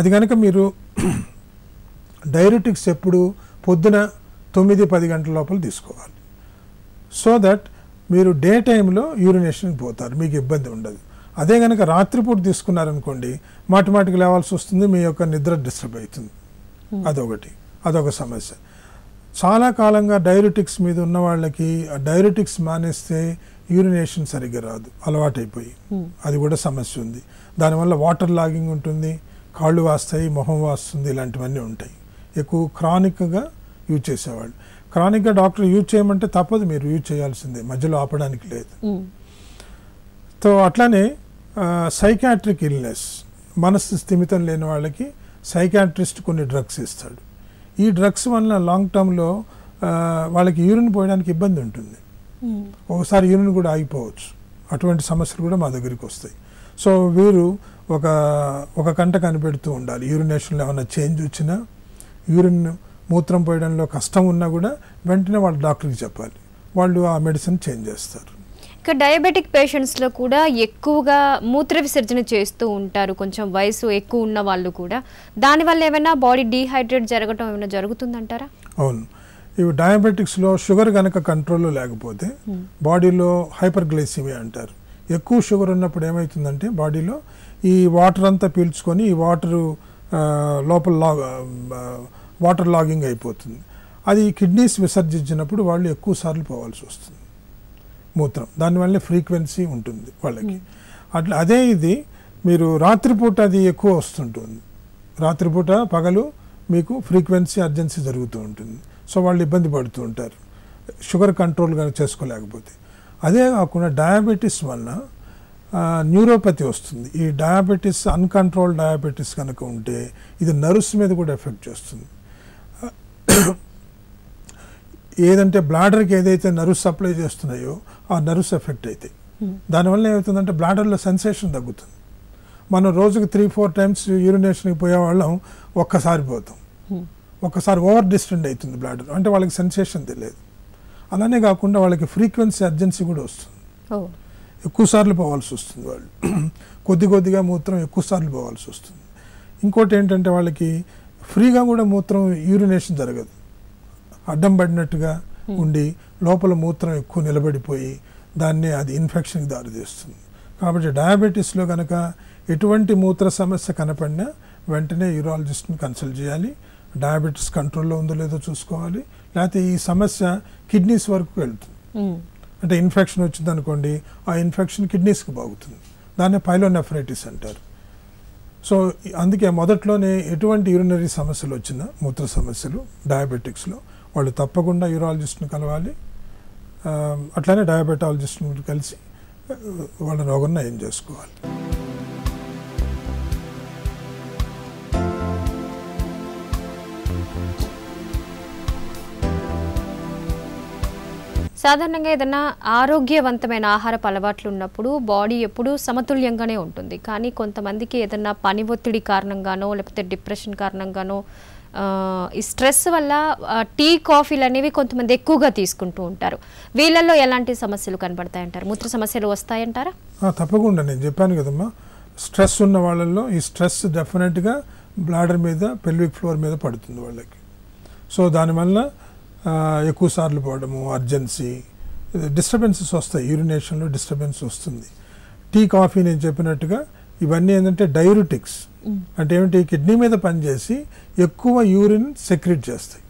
అది కనుక మీరు డైరెటిక్స్ ఎప్పుడు పొద్దున తొమ్మిది పది గంటల లోపల తీసుకోవాలి సో దట్ మీరు డే టైంలో యూరినేషన్కి పోతారు మీకు ఇబ్బంది ఉండదు అదే కనుక రాత్రిపూట తీసుకున్నారనుకోండి మాటి మాటికి లేవాల్సి వస్తుంది మీ యొక్క నిద్ర డిస్టర్బ్ అవుతుంది hmm. అదొకటి అదొక సమస్య చాలా కాలంగా డైరెటిక్స్ మీద ఉన్న వాళ్ళకి డైరెటిక్స్ మానేస్తే యూరినేషన్ సరిగ్గా రాదు అలవాటైపోయి hmm. అది కూడా సమస్య ఉంది దానివల్ల వాటర్ లాగింగ్ ఉంటుంది కాళ్ళు వాస్తాయి మొహం వాస్తుంది ఇలాంటివన్నీ ఉంటాయి ఎక్కువ క్రానిక్గా యూజ్ చేసేవాళ్ళు క్రానిక్గా డాక్టర్ యూజ్ చేయమంటే తప్పదు మీరు యూజ్ చేయాల్సిందే మధ్యలో ఆపడానికి లేదు సో hmm. అట్లానే సైకాట్రిక్ ఇల్నెస్ మనస్సు స్థిమితం లేని వాళ్ళకి సైకాట్రిస్ట్ కొన్ని డ్రగ్స్ ఇస్తాడు ఈ డ్రగ్స్ వలన లాంగ్ టర్మ్లో వాళ్ళకి యూరిన్ పోయడానికి ఇబ్బంది ఉంటుంది hmm. ఒకసారి యూరిన్ కూడా ఆగిపోవచ్చు అటువంటి సమస్యలు కూడా మా దగ్గరికి వస్తాయి సో వీరు ఒక ఒక కంట కనిపెడుతూ ఉండాలి యూరినేషన్లో ఏమైనా చేంజ్ వచ్చినా యూరిన్ మూత్రం పోయడంలో కష్టం ఉన్నా కూడా వెంటనే వాళ్ళు డాక్టర్కి చెప్పాలి వాళ్ళు ఆ మెడిసిన్ చేంజ్ చేస్తారు ఇక డయాబెటిక్ పేషెంట్స్లో కూడా ఎక్కువగా మూత్ర విసర్జన చేస్తూ ఉంటారు కొంచెం వయసు ఎక్కువ ఉన్న వాళ్ళు కూడా దానివల్ల ఏమైనా బాడీ డీహైడ్రేట్ జరగటం ఏమైనా జరుగుతుందంటారా అవును ఇవి డయాబెటిక్స్లో షుగర్ కనుక కంట్రోల్లో లేకపోతే బాడీలో హైపర్ గ్లైసిమియా అంటారు ఎక్కువ షుగర్ ఉన్నప్పుడు ఏమవుతుందంటే బాడీలో ఈ వాటర్ అంతా పీల్చుకొని ఈ వాటరు లోపల లా వాటర్ లాగింగ్ అయిపోతుంది అది కిడ్నీస్ విసర్జించినప్పుడు వాళ్ళు ఎక్కువ సార్లు పోవాల్సి వస్తుంది మూత్రం దానివల్ల ఫ్రీక్వెన్సీ ఉంటుంది వాళ్ళకి అట్లా అదే ఇది మీరు రాత్రిపూట అది ఎక్కువ వస్తుంటుంది రాత్రిపూట పగలు మీకు ఫ్రీక్వెన్సీ అర్జెన్సీ జరుగుతూ ఉంటుంది సో వాళ్ళు ఇబ్బంది పడుతూ ఉంటారు షుగర్ కంట్రోల్ కనుక చేసుకోలేకపోతే అదే కాకుండా డయాబెటీస్ వలన న్యూరోపతి వస్తుంది ఈ డయాబెటీస్ అన్కంట్రోల్ డయాబెటీస్ కనుక ఉంటే ఇది నర్వ్స్ మీద కూడా ఎఫెక్ట్ చేస్తుంది ఏదంటే బ్లాడర్కి ఏదైతే నర్వ్స్ సప్లై చేస్తున్నాయో ఆ నర్వ్స్ ఎఫెక్ట్ అవుతాయి hmm. దానివల్ల ఏమవుతుందంటే బ్లాడర్లో సెన్సేషన్ తగ్గుతుంది మనం రోజుకి త్రీ ఫోర్ టైమ్స్ యూరినేషన్కి పోయేవాళ్ళం ఒక్కసారి పోతాం hmm. ఒక్కసారి ఓవర్ డిస్టెండ్ అవుతుంది బ్లాడర్ అంటే వాళ్ళకి సెన్సేషన్ తెలియదు అలానే కాకుండా వాళ్ళకి ఫ్రీక్వెన్సీ అర్జెన్సీ కూడా వస్తుంది ఎక్కువసార్లు పోవాల్సి వస్తుంది వాళ్ళు <clears throat> కొద్ది కొద్దిగా మూత్రం ఎక్కువసార్లు పోవాల్సి వస్తుంది ఇంకోటి ఏంటంటే వాళ్ళకి ఫ్రీగా కూడా మూత్రం యూరినేషన్ జరగదు అడ్డం పడినట్టుగా ఉండి లోపల మూత్రం ఎక్కువ నిలబడిపోయి దాన్ని అది ఇన్ఫెక్షన్కి దారితీస్తుంది కాబట్టి డయాబెటీస్లో కనుక ఎటువంటి మూత్ర సమస్య కనపడినా వెంటనే యూరాలజిస్ట్ని కన్సల్ట్ చేయాలి డయాబెటీస్ కంట్రోల్లో ఉందో లేదో చూసుకోవాలి లేకపోతే ఈ సమస్య కిడ్నీస్ వరకు వెళ్తుంది అంటే ఇన్ఫెక్షన్ వచ్చింది అనుకోండి ఆ ఇన్ఫెక్షన్ కిడ్నీస్కి బాగుతుంది దాన్ని పైలోనెఫరైటిస్ అంటారు సో అందుకే మొదట్లోనే ఎటువంటి యూరినరీ సమస్యలు వచ్చినా మూత్ర సమస్యలు డయాబెటిక్స్లో వాళ్ళు తప్పకుండా యూరాలజిస్ట్ని కలవాలి అట్లానే డయాబెటాలజిస్ట్ని కలిసి వాళ్ళ రోగం ఏం చేసుకోవాలి సాధారణంగా ఏదైనా ఆరోగ్యవంతమైన ఆహారపు అలవాట్లు ఉన్నప్పుడు బాడీ ఎప్పుడూ సమతుల్యంగానే ఉంటుంది కానీ కొంతమందికి ఏదైనా పని ఒత్తిడి కారణంగానో లేకపోతే డిప్రెషన్ కారణంగానో ఈ స్ట్రెస్ వల్ల టీ కాఫీలు అనేవి కొంతమంది ఎక్కువగా తీసుకుంటూ ఉంటారు వీళ్ళల్లో ఎలాంటి సమస్యలు కనబడతాయంటారు మూత్ర సమస్యలు వస్తాయంటారా తప్పకుండా నేను చెప్పాను కదమ్మా స్ట్రెస్ ఉన్న వాళ్ళల్లో ఈ స్ట్రెస్ డెఫినెట్గా బ్లాడర్ మీద పెల్విక్ ఫ్లోర్ మీద పడుతుంది వాళ్ళకి సో దానివల్ల ఎక్కువ సార్లు పోవడము అర్జెన్సీ డిస్టర్బెన్సెస్ వస్తాయి యూరినేషన్లో డిస్టర్బెన్స్ వస్తుంది టీ కాఫీ నేను చెప్పినట్టుగా ఇవన్నీ ఏంటంటే డయూరిటిక్స్ అంటే ఏమిటి కిడ్నీ మీద పనిచేసి ఎక్కువ యూరిన్ సెక్రెట్ చేస్తాయి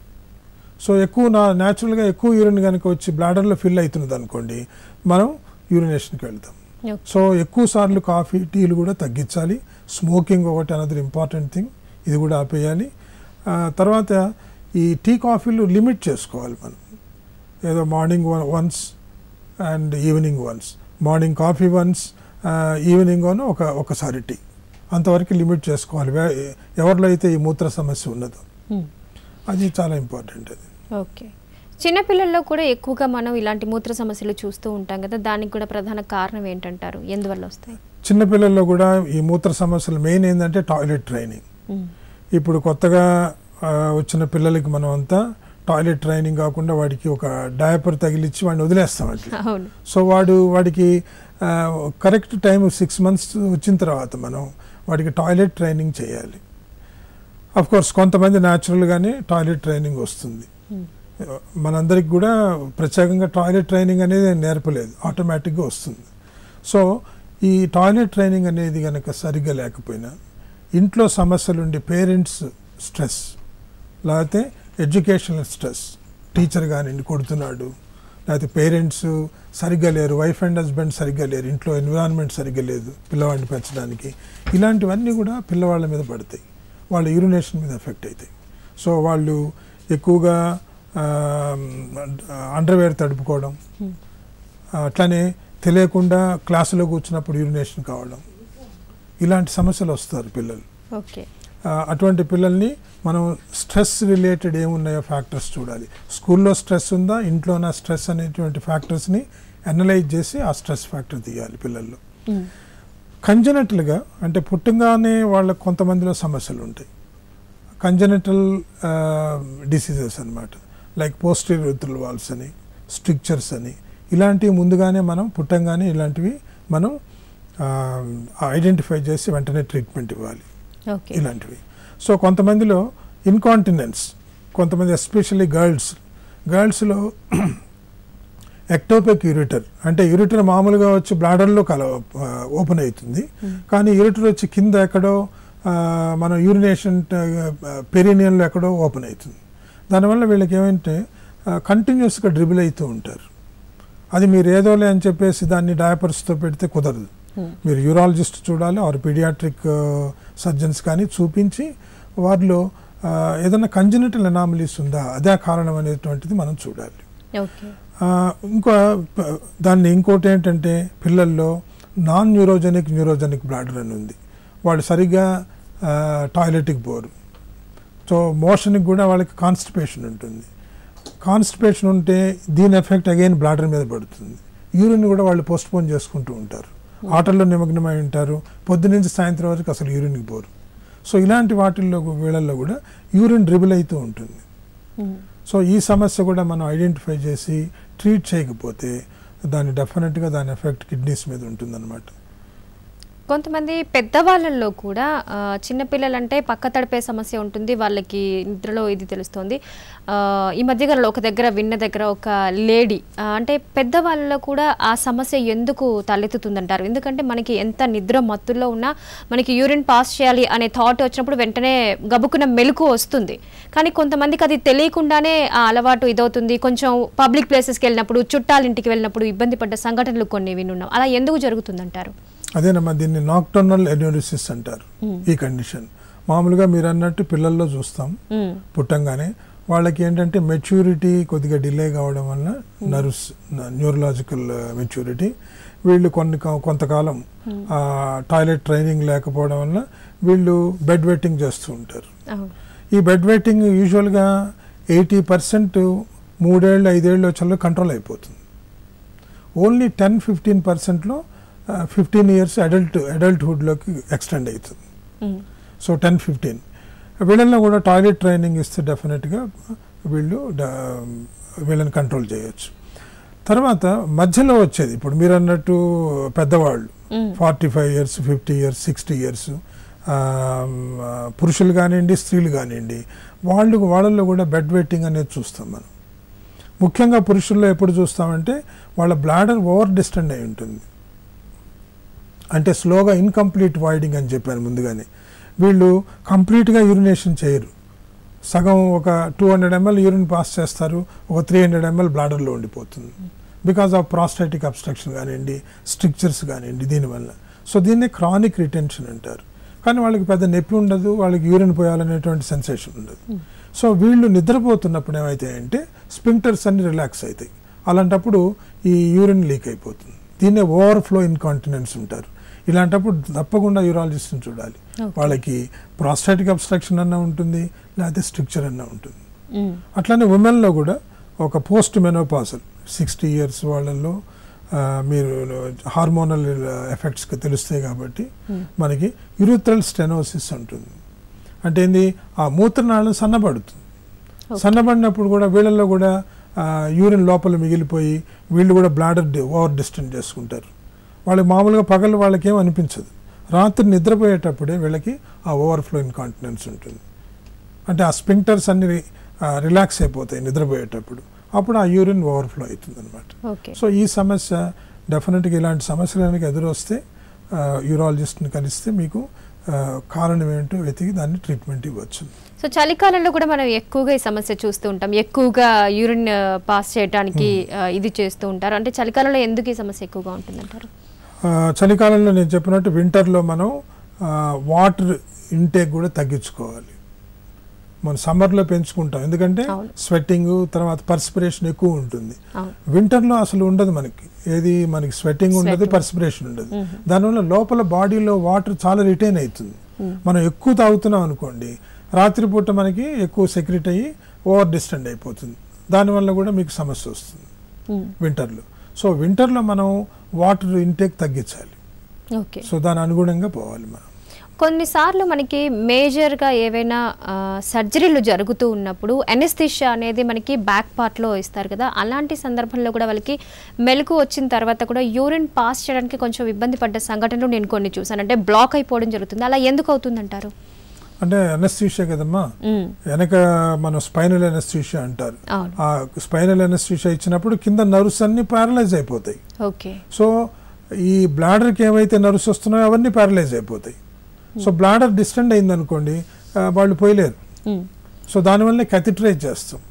సో ఎక్కువ నా న్యాచురల్గా ఎక్కువ యూరిన్ కనుక వచ్చి బ్లాడర్లో ఫిల్ అవుతున్నది అనుకోండి మనం యూరినేషన్కి వెళ్తాం సో ఎక్కువ సార్లు కాఫీ టీలు కూడా తగ్గించాలి స్మోకింగ్ ఒకటి అనదర్ ఇంపార్టెంట్ థింగ్ ఇది కూడా ఆపేయాలి తర్వాత ఈ టీ కాఫీలు లిమిట్ చేసుకోవాలి మనం ఏదో morning once and evening once morning coffee once evening ఒక ఒకసారి టీ అంతవరకు లిమిట్ చేసుకోవాలి ఎవరిలో అయితే ఈ మూత్ర సమస్య ఉన్నదో అది చాలా ఇంపార్టెంట్ అది ఓకే చిన్నపిల్లల్లో కూడా ఎక్కువగా మనం ఇలాంటి మూత్ర సమస్యలు చూస్తూ ఉంటాం కదా దానికి కూడా ప్రధాన కారణం ఏంటంటారు ఎందువల్ల వస్తాయి చిన్నపిల్లల్లో కూడా ఈ మూత్ర సమస్యలు మెయిన్ ఏంటంటే టాయిలెట్ ట్రైనింగ్ ఇప్పుడు కొత్తగా వచ్చిన పిల్లలకి మనం అంతా టాయిలెట్ ట్రైనింగ్ కాకుండా వాడికి ఒక డయాపర్ తగిలిచ్చి వాడిని వదిలేస్తాం సో వాడు వాడికి కరెక్ట్ టైం సిక్స్ మంత్స్ వచ్చిన తర్వాత మనం వాటికి టాయిలెట్ ట్రైనింగ్ చేయాలి అఫ్ కోర్స్ కొంతమంది న్యాచురల్గానే టాయిలెట్ ట్రైనింగ్ వస్తుంది hmm. మనందరికి కూడా ప్రత్యేకంగా టాయిలెట్ ట్రైనింగ్ అనేది నేర్పలేదు ఆటోమేటిక్గా వస్తుంది సో ఈ టాయిలెట్ ట్రైనింగ్ అనేది కనుక సరిగ్గా లేకపోయినా ఇంట్లో సమస్యలు ఉండే పేరెంట్స్ స్ట్రెస్ లేకపోతే ఎడ్యుకేషనల్ స్ట్రెస్ టీచర్ కానివ్వండి కొడుతున్నాడు లేకపోతే పేరెంట్స్ సరిగ్గా లేరు వైఫ్ అండ్ హస్బెండ్ సరిగ్గా లేరు ఇంట్లో ఎన్విరాన్మెంట్ సరిగ్గా లేదు పిల్లవాడిని పెంచడానికి ఇలాంటివన్నీ కూడా పిల్లవాళ్ళ మీద పడతాయి వాళ్ళ యూరినేషన్ మీద ఎఫెక్ట్ అవుతాయి సో వాళ్ళు ఎక్కువగా అండర్వేర్ తడుపుకోవడం hmm. అట్లానే తెలియకుండా క్లాసులో కూర్చున్నప్పుడు యూరినేషన్ కావడం ఇలాంటి సమస్యలు వస్తారు పిల్లలు ఓకే అటువంటి పిల్లల్ని మనం స్ట్రెస్ రిలేటెడ్ ఏమున్నాయో ఫ్యాక్టర్స్ చూడాలి స్కూల్లో స్ట్రెస్ ఉందా ఇంట్లోనా స్ట్రెస్ అనేటువంటి ఫ్యాక్టర్స్ని అనలైజ్ చేసి ఆ స్ట్రెస్ ఫ్యాక్టర్ తీయాలి పిల్లల్లో కంజనెటల్గా అంటే పుట్టంగానే వాళ్ళకు కొంతమందిలో సమస్యలు ఉంటాయి కంజనటల్ డిసీజెస్ అనమాట లైక్ పోస్టర్ రుతుల వాల్స్ అని స్ట్రిక్చర్స్ అని ఇలాంటివి ముందుగానే మనం పుట్టంగానే ఇలాంటివి మనం ఐడెంటిఫై చేసి వెంటనే ట్రీట్మెంట్ ఇవ్వాలి ఇలాంటివి సో కొంతమందిలో ఇన్కాంటినెన్స్ కొంతమంది ఎస్పెషల్లీ గర్ల్స్ గర్ల్స్లో ఎక్టోపిక్ యూరిటర్ అంటే యూరిటర్ మామూలుగా వచ్చి బ్లాడర్లో కల ఓపెన్ అవుతుంది hmm. కానీ యూరిటర్ వచ్చి కింద ఎక్కడో మన యూరినేషన్ పెరీనియన్లో ఎక్కడో ఓపెన్ అవుతుంది దానివల్ల వీళ్ళకి ఏమంటే కంటిన్యూస్గా డ్రిబుల్ అవుతూ ఉంటారు అది మీరు ఏదోలే అని చెప్పేసి దాన్ని డయాపర్స్తో పెడితే కుదరదు మీరు యూరాలజిస్ట్ చూడాలి ఆర్ పీడియాట్రిక్ సర్జన్స్ కానీ చూపించి వారిలో ఏదైనా కంజనటల్ ఎనామలీస్ ఉందా అదే కారణం అనేటువంటిది మనం చూడాలి ఇంకా దాన్ని ఇంకోటి ఏంటంటే పిల్లల్లో నాన్ న్యూరోజెనిక్ న్యూరోజెనిక్ బ్లాడర్ అని ఉంది వాళ్ళు సరిగ్గా టాయిలెట్కి పోరు సో మోషన్కి కూడా వాళ్ళకి కాన్స్టిపేషన్ ఉంటుంది కాన్స్టిపేషన్ ఉంటే దీని ఎఫెక్ట్ అగైన్ బ్లాడర్ మీద పడుతుంది యూరిన్ కూడా వాళ్ళు పోస్ట్పోన్ చేసుకుంటూ ఉంటారు ఆటల్లో నిమగ్నమై ఉంటారు పొద్దు నుంచి సాయంత్రం వరకు అసలు యూరిన్కి పోరు సో ఇలాంటి వాటిల్లో వేళల్లో కూడా యూరిన్ డ్రిబుల్ అవుతూ ఉంటుంది సో ఈ సమస్య కూడా మనం ఐడెంటిఫై చేసి ట్రీట్ చేయకపోతే దాని డెఫినెట్గా దాని ఎఫెక్ట్ కిడ్నీస్ మీద ఉంటుందన్నమాట కొంతమంది పెద్దవాళ్ళల్లో కూడా చిన్నపిల్లలంటే పక్క తడిపే సమస్య ఉంటుంది వాళ్ళకి నిద్రలో ఇది తెలుస్తుంది ఈ గల ఒక దగ్గర విన్న దగ్గర ఒక లేడీ అంటే పెద్దవాళ్ళలో కూడా ఆ సమస్య ఎందుకు తలెత్తుతుందంటారు ఎందుకంటే మనకి ఎంత నిద్ర మత్తుల్లో ఉన్నా మనకి యూరిన్ పాస్ చేయాలి అనే థాట్ వచ్చినప్పుడు వెంటనే గబుకున్న మెలకు వస్తుంది కానీ కొంతమందికి అది తెలియకుండానే ఆ అలవాటు ఇదవుతుంది కొంచెం పబ్లిక్ ప్లేసెస్కి వెళ్ళినప్పుడు చుట్టాలింటికి వెళ్ళినప్పుడు ఇబ్బంది పడ్డ సంఘటనలు కొన్ని వినున్నాం అలా ఎందుకు జరుగుతుందంటారు అదేనమ్మా దీన్ని నాక్టర్నల్ ఎనోరిసిస్ అంటారు ఈ కండిషన్ మామూలుగా మీరు అన్నట్టు పిల్లల్లో చూస్తాం పుట్టంగానే వాళ్ళకి ఏంటంటే మెచ్యూరిటీ కొద్దిగా డిలే కావడం వల్ల నర్వ్స్ న్యూరలాజికల్ మెచ్యూరిటీ వీళ్ళు కొన్ని కొంతకాలం టాయిలెట్ ట్రైనింగ్ లేకపోవడం వల్ల వీళ్ళు బెడ్ వెయిటింగ్ చేస్తూ ఉంటారు ఈ బెడ్ వెయిటింగ్ యూజువల్గా ఎయిటీ పర్సెంట్ మూడేళ్ళు ఐదేళ్ళు వచ్చేలో కంట్రోల్ అయిపోతుంది ఓన్లీ టెన్ ఫిఫ్టీన్ పర్సెంట్లో ఫిఫ్టీన్ ఇయర్స్ అడల్ట్ అడల్ట్హుడ్లోకి ఎక్స్టెండ్ అవుతుంది సో టెన్ ఫిఫ్టీన్ వీళ్ళల్లో కూడా టాయిలెట్ ట్రైనింగ్ ఇస్తే డెఫినెట్గా వీళ్ళు వీళ్ళని కంట్రోల్ చేయొచ్చు తర్వాత మధ్యలో వచ్చేది ఇప్పుడు మీరు అన్నట్టు పెద్దవాళ్ళు forty five years fifty years sixty years పురుషులు కానివ్వండి స్త్రీలు కానివ్వండి వాళ్ళు వాళ్ళల్లో కూడా బెడ్ వెయిటింగ్ అనేది చూస్తాం మనం ముఖ్యంగా పురుషుల్లో ఎప్పుడు చూస్తామంటే వాళ్ళ బ్లాడర్ ఓవర్ డిస్టెండ్ అయి ఉంటుంది అంటే స్లోగా ఇన్కంప్లీట్ వాయిడింగ్ అని చెప్పాను ముందుగానే వీళ్ళు కంప్లీట్గా యూరినేషన్ చేయరు సగం ఒక two hundred ML urine pass చేస్తారు ఒక త్రీ హండ్రెడ్ ఎంఎల్ బ్లాడర్లో ఉండిపోతుంది బికాస్ ఆఫ్ ప్రాస్టైటిక్ అబ్స్ట్రక్షన్ కానివ్వండి స్ట్రిక్చర్స్ కానివ్వండి దీనివల్ల సో దీన్నే క్రానిక్ రిటెన్షన్ అంటారు కానీ వాళ్ళకి పెద్ద నొప్పి ఉండదు వాళ్ళకి యూరిన్ పోయాలనేటువంటి సెన్సేషన్ ఉండదు సో వీళ్ళు నిద్రపోతున్నప్పుడు ఏమైతాయంటే స్పింటర్స్ అన్ని రిలాక్స్ అవుతాయి అలాంటప్పుడు ఈ యూరిన్ లీక్ అయిపోతుంది దీన్నే ఓవర్ఫ్లో ఇన్కాంటినెన్స్ ఉంటారు ఇలాంటప్పుడు తప్పకుండా యూరాలజిస్ట్ని చూడాలి వాళ్ళకి ప్రాస్టాటిక్ అబ్స్ట్రక్షన్ అన్న ఉంటుంది లేకపోతే స్ట్రక్చర్ అన్న ఉంటుంది అట్లానే ఉమెన్లో కూడా ఒక పోస్ట్ మెనోపాసల్ సిక్స్టీ ఇయర్స్ వాళ్ళల్లో మీరు హార్మోనల్ ఎఫెక్ట్స్కి తెలుస్తాయి కాబట్టి మనకి యూరిథ్రల్ స్టెనోసిస్ ఉంటుంది అంటే ఏంది ఆ మూత్రనాళం సన్నబడుతుంది సన్నబడినప్పుడు కూడా వీళ్ళల్లో కూడా యూరిన్ లోపల మిగిలిపోయి వీళ్ళు కూడా బ్లాడర్ ఓవర్ డిస్టెంట్ చేసుకుంటారు వాళ్ళకి మామూలుగా పగలు వాళ్ళకేం అనిపించదు రాత్రి నిద్రపోయేటప్పుడే వీళ్ళకి ఆ ఓవర్ఫ్లో ఇన్కాంటినెన్స్ ఉంటుంది అంటే ఆ స్పింక్టర్స్ అన్ని రిలాక్స్ అయిపోతాయి నిద్రపోయేటప్పుడు అప్పుడు ఆ యూరిన్ ఓవర్ఫ్లో అవుతుంది అనమాట సో ఈ సమస్య డెఫినెట్గా ఇలాంటి సమస్యలు కనుక ఎదురొస్తే యూరాలజిస్ట్ని కలిస్తే మీకు కారణం ఏంటో వెతికి దాన్ని ట్రీట్మెంట్ ఇవ్వచ్చు సో చలికాలంలో కూడా మనం ఎక్కువగా ఈ సమస్య చూస్తూ ఉంటాం ఎక్కువగా యూరిన్ పాస్ చేయడానికి ఇది చేస్తూ ఉంటారు అంటే చలికాలంలో ఎందుకు ఈ సమస్య ఎక్కువగా ఉంటుంది అంటారు చలికాలంలో నేను చెప్పినట్టు వింటర్లో మనం వాటర్ ఇంటేక్ కూడా తగ్గించుకోవాలి మనం సమ్మర్లో పెంచుకుంటాం ఎందుకంటే స్వెట్టింగ్ తర్వాత పర్స్పిరేషన్ ఎక్కువ ఉంటుంది వింటర్లో అసలు ఉండదు మనకి ఏది మనకి స్వెట్టింగ్ ఉండదు పర్స్పిరేషన్ ఉండదు దానివల్ల లోపల బాడీలో వాటర్ చాలా రిటైన్ అవుతుంది మనం ఎక్కువ తాగుతున్నాం అనుకోండి రాత్రిపూట మనకి ఎక్కువ సెక్రెట్ అయ్యి ఓవర్ డిస్టెంట్ అయిపోతుంది దానివల్ల కూడా మీకు సమస్య వస్తుంది వింటర్లో సో వింటర్లో మనం వాటర్ ఇంటేక్ తగ్గించాలి ఓకే సో దాని అనుగుణంగా పోవాలి మనం కొన్నిసార్లు మనకి మేజర్గా ఏవైనా సర్జరీలు జరుగుతూ ఉన్నప్పుడు ఎనెస్థిషియా అనేది మనకి బ్యాక్ పార్ట్లో ఇస్తారు కదా అలాంటి సందర్భంలో కూడా వాళ్ళకి మెలకు వచ్చిన తర్వాత కూడా యూరిన్ పాస్ చేయడానికి కొంచెం ఇబ్బంది పడ్డ సంఘటనలు నేను కొన్ని చూసాను అంటే బ్లాక్ అయిపోవడం జరుగుతుంది అలా ఎందుకు అవుతుందంటారు అంటే ఎనస్టీషియా కదమ్మా వెనక మనం స్పైనల్ ఎనస్టీషియా అంటారు ఆ స్పైనల్ ఎనస్టీషియా ఇచ్చినప్పుడు కింద నర్వ్స్ అన్ని ప్యారలైజ్ అయిపోతాయి సో ఈ బ్లాడర్కి ఏవైతే నర్వ్స్ వస్తున్నాయో అవన్నీ ప్యారలైజ్ అయిపోతాయి సో బ్లాడర్ డిస్టెండ్ అయిందనుకోండి వాళ్ళు పోయలేరు సో దానివల్లనే కథిట్రైజ్ చేస్తాం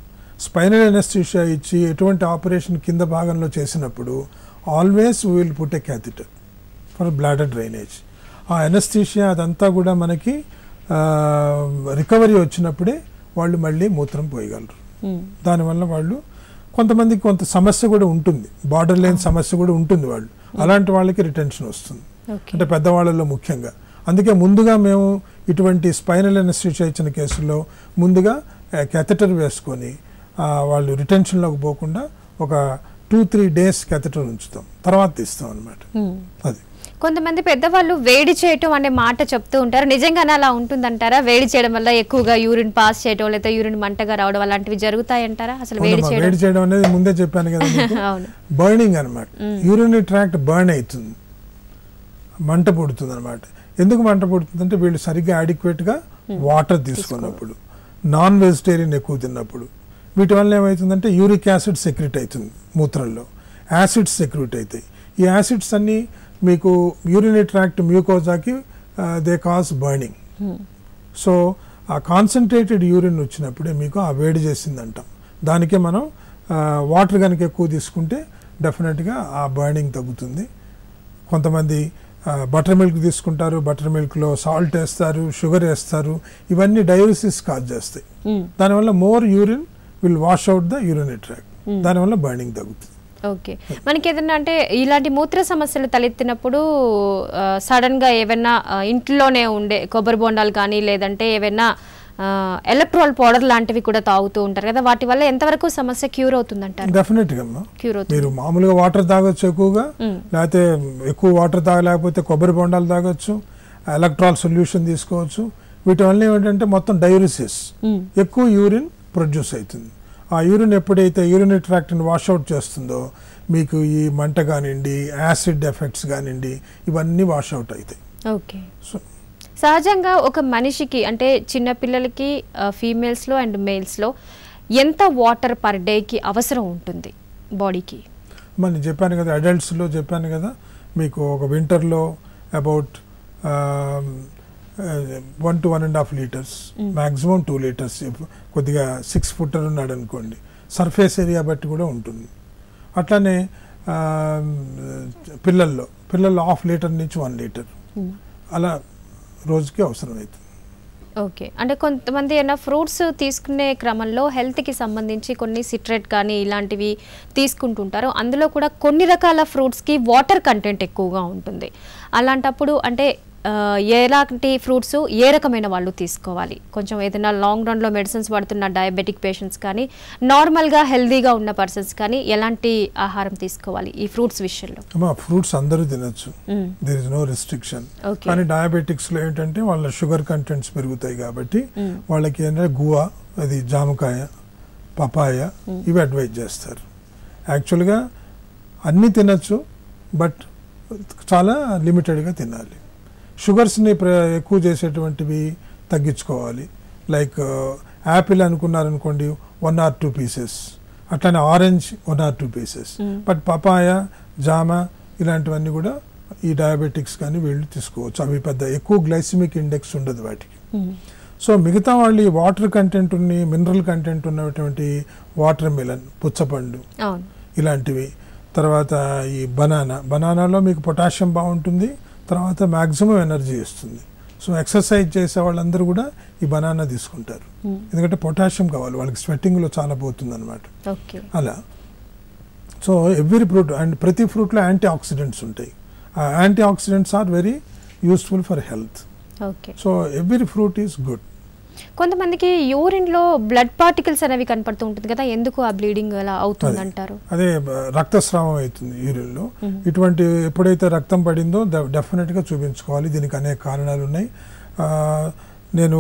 స్పైనల్ ఎనస్టీషియా ఇచ్చి ఎటువంటి ఆపరేషన్ కింద భాగంలో చేసినప్పుడు always we'll put a catheter for bladder drainage ఆ ఎనస్టీషియా అదంతా కూడా మనకి రికవరీ వచ్చినప్పుడే వాళ్ళు మళ్ళీ మూత్రం పోయగలరు దానివల్ల వాళ్ళు కొంతమందికి కొంత సమస్య కూడా ఉంటుంది బార్డర్ లైన్ సమస్య కూడా ఉంటుంది వాళ్ళు అలాంటి వాళ్ళకి రిటెన్షన్ వస్తుంది అంటే పెద్దవాళ్ళలో ముఖ్యంగా అందుకే ముందుగా మేము ఇటువంటి స్పైనల్ ఎనస్థిషియా ఇచ్చిన కేసుల్లో ముందుగా కెథటర్ వేసుకొని వాళ్ళు రిటెన్షన్లోకి పోకుండా ఒక టూ త్రీ డేస్ కెథటర్ ఉంచుతాం తర్వాత ఇస్తాం అనమాట అది కొంతమంది పెద్దవాళ్ళు వేడి చేయటం అనే మాట చెప్తూ ఉంటారు నిజంగానే అలా ఉంటుందంటారా వేడి చేయడం వల్ల ఎక్కువగా యూరిన్ పాస్ చేయడం లేదా యూరిన్ మంటగా రావడం అలాంటివి జరుగుతాయంటారా అసలు వేడి చేయడం చేయడం అనేది ముందే చెప్పాను కదా <laughs> బర్నింగ్ అనమాట యూరిన్ ట్రాక్ట్ బర్న్ అవుతుంది మంట పుడుతుంది అనమాట ఎందుకు మంట పుడుతుందంటే వీళ్ళు సరిగ్గా గా వాటర్ తీసుకున్నప్పుడు నాన్ వెజిటేరియన్ ఎక్కువ తిన్నప్పుడు వీటి వల్ల ఏమవుతుందంటే యూరిక్ యాసిడ్ సెక్రెట్ అవుతుంది మూత్రంలో యాసిడ్స్ సెక్రెట్ అవుతాయి ఈ యాసిడ్స్ అన్నీ మీకు యూరినరీ ట్రాక్ట్ మ్యూకోజాకి దే కాస్ బర్నింగ్ సో ఆ కాన్సన్ట్రేటెడ్ యూరిన్ వచ్చినప్పుడే మీకు ఆ వేడి అంటాం దానికే మనం వాటర్ కనుక ఎక్కువ తీసుకుంటే డెఫినెట్గా ఆ బర్నింగ్ తగ్గుతుంది కొంతమంది బటర్ మిల్క్ తీసుకుంటారు బటర్ మిల్క్లో సాల్ట్ వేస్తారు షుగర్ వేస్తారు ఇవన్నీ డయాలసిస్ కాజ్ చేస్తాయి hmm. దానివల్ల more urine will wash out the urine tract దానివల్ల బర్నింగ్ తగ్గుతుంది ఓకే మనకి ఏదన్నా అంటే ఇలాంటి మూత్ర సమస్యలు తలెత్తినప్పుడు సడన్గా ఏమైనా ఇంట్లోనే ఉండే కొబ్బరి బొండాలు కానీ లేదంటే ఏవైనా ఎలక్ట్రాల్ పౌడర్ లాంటివి కూడా తాగుతూ ఉంటారు కదా వాటి వల్ల ఎంతవరకు సమస్య క్యూర్ అవుతుందంటారు డెఫినెట్ గా క్యూర్ మీరు మామూలుగా వాటర్ తాగొచ్చు ఎక్కువగా లేకపోతే ఎక్కువ వాటర్ తాగలేకపోతే కొబ్బరి బొండాలు తాగొచ్చు ఎలక్ట్రాల్ సొల్యూషన్ తీసుకోవచ్చు వీటి వల్ల ఏంటంటే మొత్తం డయూరిసిస్ ఎక్కువ యూరిన్ ప్రొడ్యూస్ అవుతుంది ఆ యూరిన్ ఎప్పుడైతే యూరిన్ ట్రాక్ట్ని వాషౌట్ చేస్తుందో మీకు ఈ మంట కానివ్వండి యాసిడ్ ఎఫెక్ట్స్ కానివ్వండి ఇవన్నీ వాషౌట్ అవుతాయి ఓకే సో సహజంగా ఒక మనిషికి అంటే చిన్న పిల్లలకి ఫీమేల్స్లో అండ్ మేల్స్లో ఎంత వాటర్ పర్ డేకి అవసరం ఉంటుంది బాడీకి మనం చెప్పాను కదా అడల్ట్స్లో చెప్పాను కదా మీకు ఒక వింటర్లో about one to one and half litres maximum two litres కొద్దిగా సిక్స్ ఫుటర్ ఉన్నాడు అనుకోండి సర్ఫేస్ ఏరియా బట్టి కూడా ఉంటుంది అట్లానే పిల్లల్లో పిల్లల్లో హాఫ్ లీటర్ నుంచి వన్ లీటర్ hmm. అలా రోజుకి అవసరం అవుతుంది ఓకే అంటే కొంతమంది ఏమైనా ఫ్రూట్స్ తీసుకునే క్రమంలో హెల్త్కి సంబంధించి కొన్ని సిట్రేట్ కానీ ఇలాంటివి తీసుకుంటుంటారు అందులో కూడా కొన్ని రకాల ఫ్రూట్స్కి వాటర్ కంటెంట్ ఎక్కువగా ఉంటుంది అలాంటప్పుడు అంటే ఎలాంటి ఫ్రూట్స్ ఏ రకమైన వాళ్ళు తీసుకోవాలి కొంచెం ఏదైనా లాంగ్ రన్లో మెడిసిన్స్ వాడుతున్న డయాబెటిక్ పేషెంట్స్ కానీ నార్మల్గా హెల్దీగా ఉన్న పర్సన్స్ కానీ ఎలాంటి ఆహారం తీసుకోవాలి ఈ ఫ్రూట్స్ విషయంలో ఫ్రూట్స్ అందరూ తినచ్చు దేర్ ఇస్ నో రిస్ట్రిక్షన్ కానీ డయాబెటిక్స్లో ఏంటంటే వాళ్ళ షుగర్ కంటెంట్స్ పెరుగుతాయి కాబట్టి వాళ్ళకి ఏంటంటే గువా అది జామకాయ పపాయ ఇవి అడ్వైజ్ చేస్తారు యాక్చువల్గా అన్నీ తినచ్చు బట్ చాలా లిమిటెడ్గా తినాలి షుగర్స్ని ప్ర ఎక్కువ చేసేటువంటివి తగ్గించుకోవాలి లైక్ యాపిల్ అనుకున్నారనుకోండి వన్ ఆర్ టూ పీసెస్ అట్లానే orange one or two pieces but papaya జామ ఇలాంటివన్నీ కూడా ఈ డయాబెటిక్స్ కానీ వీళ్ళు తీసుకోవచ్చు అవి పెద్ద ఎక్కువ గ్లైసిమిక్ ఇండెక్స్ ఉండదు వాటికి సో మిగతా వాళ్ళు ఈ వాటర్ కంటెంట్ ఉన్ని మినరల్ కంటెంట్ ఉన్నటువంటి వాటర్ మిలన్ పుచ్చపండు ఇలాంటివి తర్వాత ఈ బనానా బనానాలో మీకు పొటాషియం బాగుంటుంది తర్వాత మ్యాక్సిమం ఎనర్జీ ఇస్తుంది సో ఎక్సర్సైజ్ చేసే వాళ్ళందరూ కూడా ఈ బనానా తీసుకుంటారు hmm. ఎందుకంటే పొటాషియం కావాలి వాళ్ళకి స్వెట్టింగ్లో చాలా పోతుంది అనమాట అలా సో ఎవ్రీ ఫ్రూట్ అండ్ ప్రతి ఫ్రూట్లో యాంటీ ఆక్సిడెంట్స్ ఉంటాయి ఆ antioxidants are very useful for health so every fruit is good కొంతమందికి యూరిన్లో బ్లడ్ పార్టికల్స్ అనేవి కనపడుతూ ఉంటుంది కదా ఎందుకు ఆ బ్లీడింగ్ అలా అవుతుంది అంటారు అదే రక్తస్రావం అవుతుంది యూరిన్లో ఇటువంటి ఎప్పుడైతే రక్తం పడిందో డెఫినెట్గా చూపించుకోవాలి దీనికి అనేక కారణాలు ఉన్నాయి నేను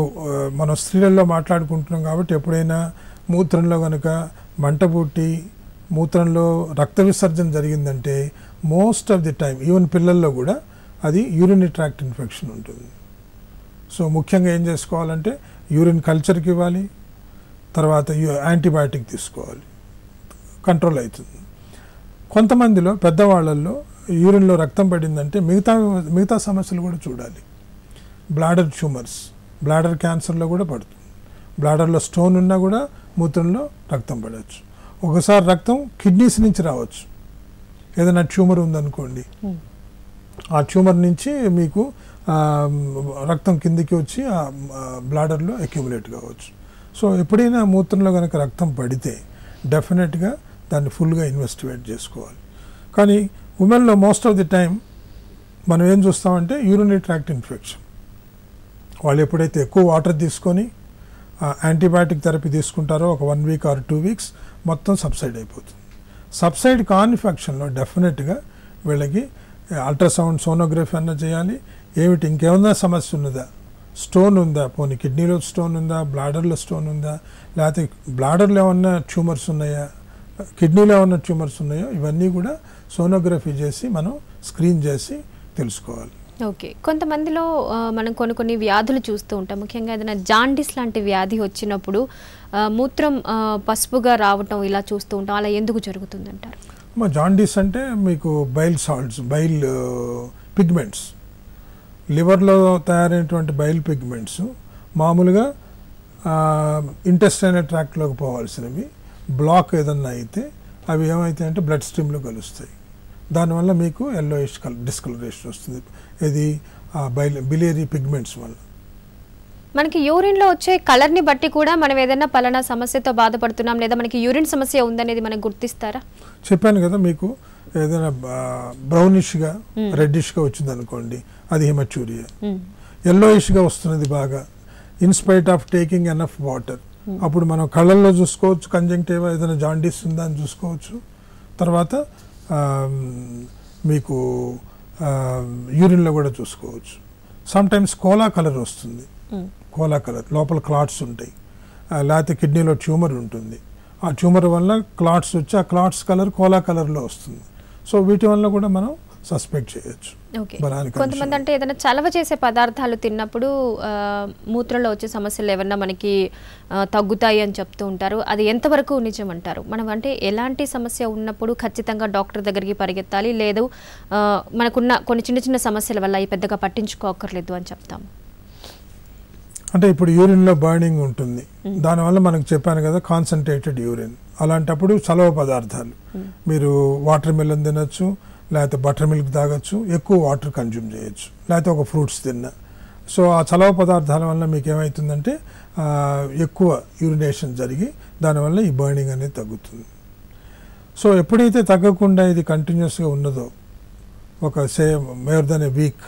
మనం స్త్రీలలో మాట్లాడుకుంటున్నాం కాబట్టి ఎప్పుడైనా మూత్రంలో కనుక మంట పుట్టి మూత్రంలో రక్త విసర్జన జరిగిందంటే most of the time even పిల్లల్లో కూడా అది యూరిన్ ట్రాక్ట్ ఇన్ఫెక్షన్ ఉంటుంది సో ముఖ్యంగా ఏం చేసుకోవాలంటే యూరిన్ కల్చర్ కివాలి తర్వాత యాంటీబయాటిక్ తీసుకోవాలి కంట్రోల్ అవుతుంది కొంతమందిలో పెద్ద వాళ్ళల్లో యూరిన్ లో రక్తం పడింది అంటే మిగతా మిగతా సమస్యలు కూడా చూడాలి బ్లడర్ ట్యూమర్స్ బ్లడర్ క్యాన్సర్ లో కూడా పడుతుంది బ్లడర్ లో స్టోన్ ఉన్నా కూడా మూత్రంలో రక్తం పడొచ్చు ఒకసారి రక్తం కిడ్నీస్ నుంచి వassoc ఏదైనా ట్యూమర్ ఉందనుకోండి ఆ ట్యూమర్ నుంచి మీకు రక్తం కిందికి వచ్చి ఆ బ్లాడర్లో అక్యూములేట్ కావచ్చు సో ఎప్పుడైనా మూత్రంలో కనుక రక్తం పడితే డెఫినెట్గా దాన్ని ఫుల్గా ఇన్వెస్టిగేట్ చేసుకోవాలి కానీ ఉమెన్లో మోస్ట్ ఆఫ్ ది టైం మనం ఏం చూస్తామంటే యూరినరీ ట్రాక్ట్ ఇన్ఫెక్షన్ వాళ్ళు ఎప్పుడైతే ఎక్కువ వాటర్ తీసుకొని యాంటీబయాటిక్ థెరపీ తీసుకుంటారో ఒక one week or two weeks మొత్తం సబ్సైడ్ అయిపోతుంది సబ్సైడ్ కాన్ఫెక్షన్లో డెఫినెట్గా వీళ్ళకి అల్ట్రాసౌండ్ సోనోగ్రఫీ అన్న చేయాలి ఏమిటి ఇంకేమన్నా సమస్య ఉన్నదా స్టోన్ ఉందా పోనీ కిడ్నీలో స్టోన్ ఉందా బ్లాడర్లో స్టోన్ ఉందా లేకపోతే బ్లాడర్లో ఏమన్నా ట్యూమర్స్ ఉన్నాయా కిడ్నీలో ఏమన్నా ట్యూమర్స్ ఉన్నాయో ఇవన్నీ కూడా సోనోగ్రఫీ చేసి మనం స్క్రీన్ చేసి తెలుసుకోవాలి ఓకే కొంతమందిలో మనం కొన్ని కొన్ని వ్యాధులు చూస్తూ ఉంటాం ముఖ్యంగా ఏదైనా జాండీస్ లాంటి వ్యాధి వచ్చినప్పుడు మూత్రం పసుపుగా రావటం ఇలా చూస్తూ ఉంటాం అలా ఎందుకు అంటారు జాండీస్ అంటే మీకు బైల్ సాల్ట్స్ బైల్ పిగ్మెంట్స్ లివర్లో తయారైనటువంటి బయల్ పిగ్మెంట్స్ మామూలుగా ఇంటెస్టైన్ ట్రాక్ట్లోకి పోవాల్సినవి బ్లాక్ ఏదన్నా అయితే అవి ఏమైతే అంటే బ్లడ్ స్ట్రీమ్లో కలుస్తాయి దానివల్ల మీకు ఎల్లోయిష్ కలర్ డిస్కలరేషన్ వస్తుంది ఇది బైల్ బిలేరీ పిగ్మెంట్స్ వల్ల మనకి యూరిన్లో వచ్చే కలర్ని బట్టి కూడా మనం ఏదైనా పలానా సమస్యతో బాధపడుతున్నాం లేదా మనకి యూరిన్ సమస్య ఉందనేది మనం గుర్తిస్తారా చెప్పాను కదా మీకు ఏదైనా బ్రౌనిష్గా రెడ్డిష్గా వచ్చింది అనుకోండి అది హిమచూరియా ఎల్లోయిష్గా వస్తున్నది బాగా in spite of taking enough water అప్పుడు మనం కళ్ళల్లో చూసుకోవచ్చు కంజంక్టివ్ ఏదైనా జాండీస్ ఉందా అని చూసుకోవచ్చు తర్వాత మీకు యూరిన్లో కూడా చూసుకోవచ్చు సమ్ టైమ్స్ కోలా కలర్ వస్తుంది కోలా కలర్ లోపల క్లాట్స్ ఉంటాయి లేకపోతే కిడ్నీలో ట్యూమర్ ఉంటుంది ఆ ట్యూమర్ వల్ల క్లాట్స్ వచ్చి ఆ క్లాట్స్ కలర్ కోలా కలర్లో వస్తుంది సో వీటి వల్ల కూడా మనం సస్పెక్ట్ చేయొచ్చు కొంతమంది అంటే ఏదైనా చలవ చేసే పదార్థాలు తిన్నప్పుడు మూత్రలో వచ్చే సమస్యలు ఏమన్నా మనకి తగ్గుతాయి అని చెప్తూ ఉంటారు అది ఎంతవరకు నిజం అంటారు మనం అంటే ఎలాంటి సమస్య ఉన్నప్పుడు ఖచ్చితంగా డాక్టర్ దగ్గరికి పరిగెత్తాలి లేదు మనకున్న కొన్ని చిన్న చిన్న సమస్యల వల్ల అవి పెద్దగా పట్టించుకోకర్లేదు అని చెప్తాం అంటే ఇప్పుడు యూరిన్లో బర్నింగ్ ఉంటుంది దానివల్ల మనకు చెప్పాను కదా కాన్సన్ట్రేటెడ్ యూరిన్ అలాంటప్పుడు చలవ పదార్థాలు మీరు వాటర్ మిలన్ తినచ్చు లేకపోతే బటర్ మిల్క్ తాగొచ్చు ఎక్కువ వాటర్ కన్జ్యూమ్ చేయొచ్చు లేకపోతే ఒక ఫ్రూట్స్ తిన్నా సో ఆ చలవ పదార్థాల వల్ల మీకు ఏమవుతుందంటే ఎక్కువ యూరినేషన్ జరిగి దానివల్ల ఈ బర్నింగ్ అనేది తగ్గుతుంది సో ఎప్పుడైతే తగ్గకుండా ఇది కంటిన్యూస్గా ఉన్నదో ఒక say more than a week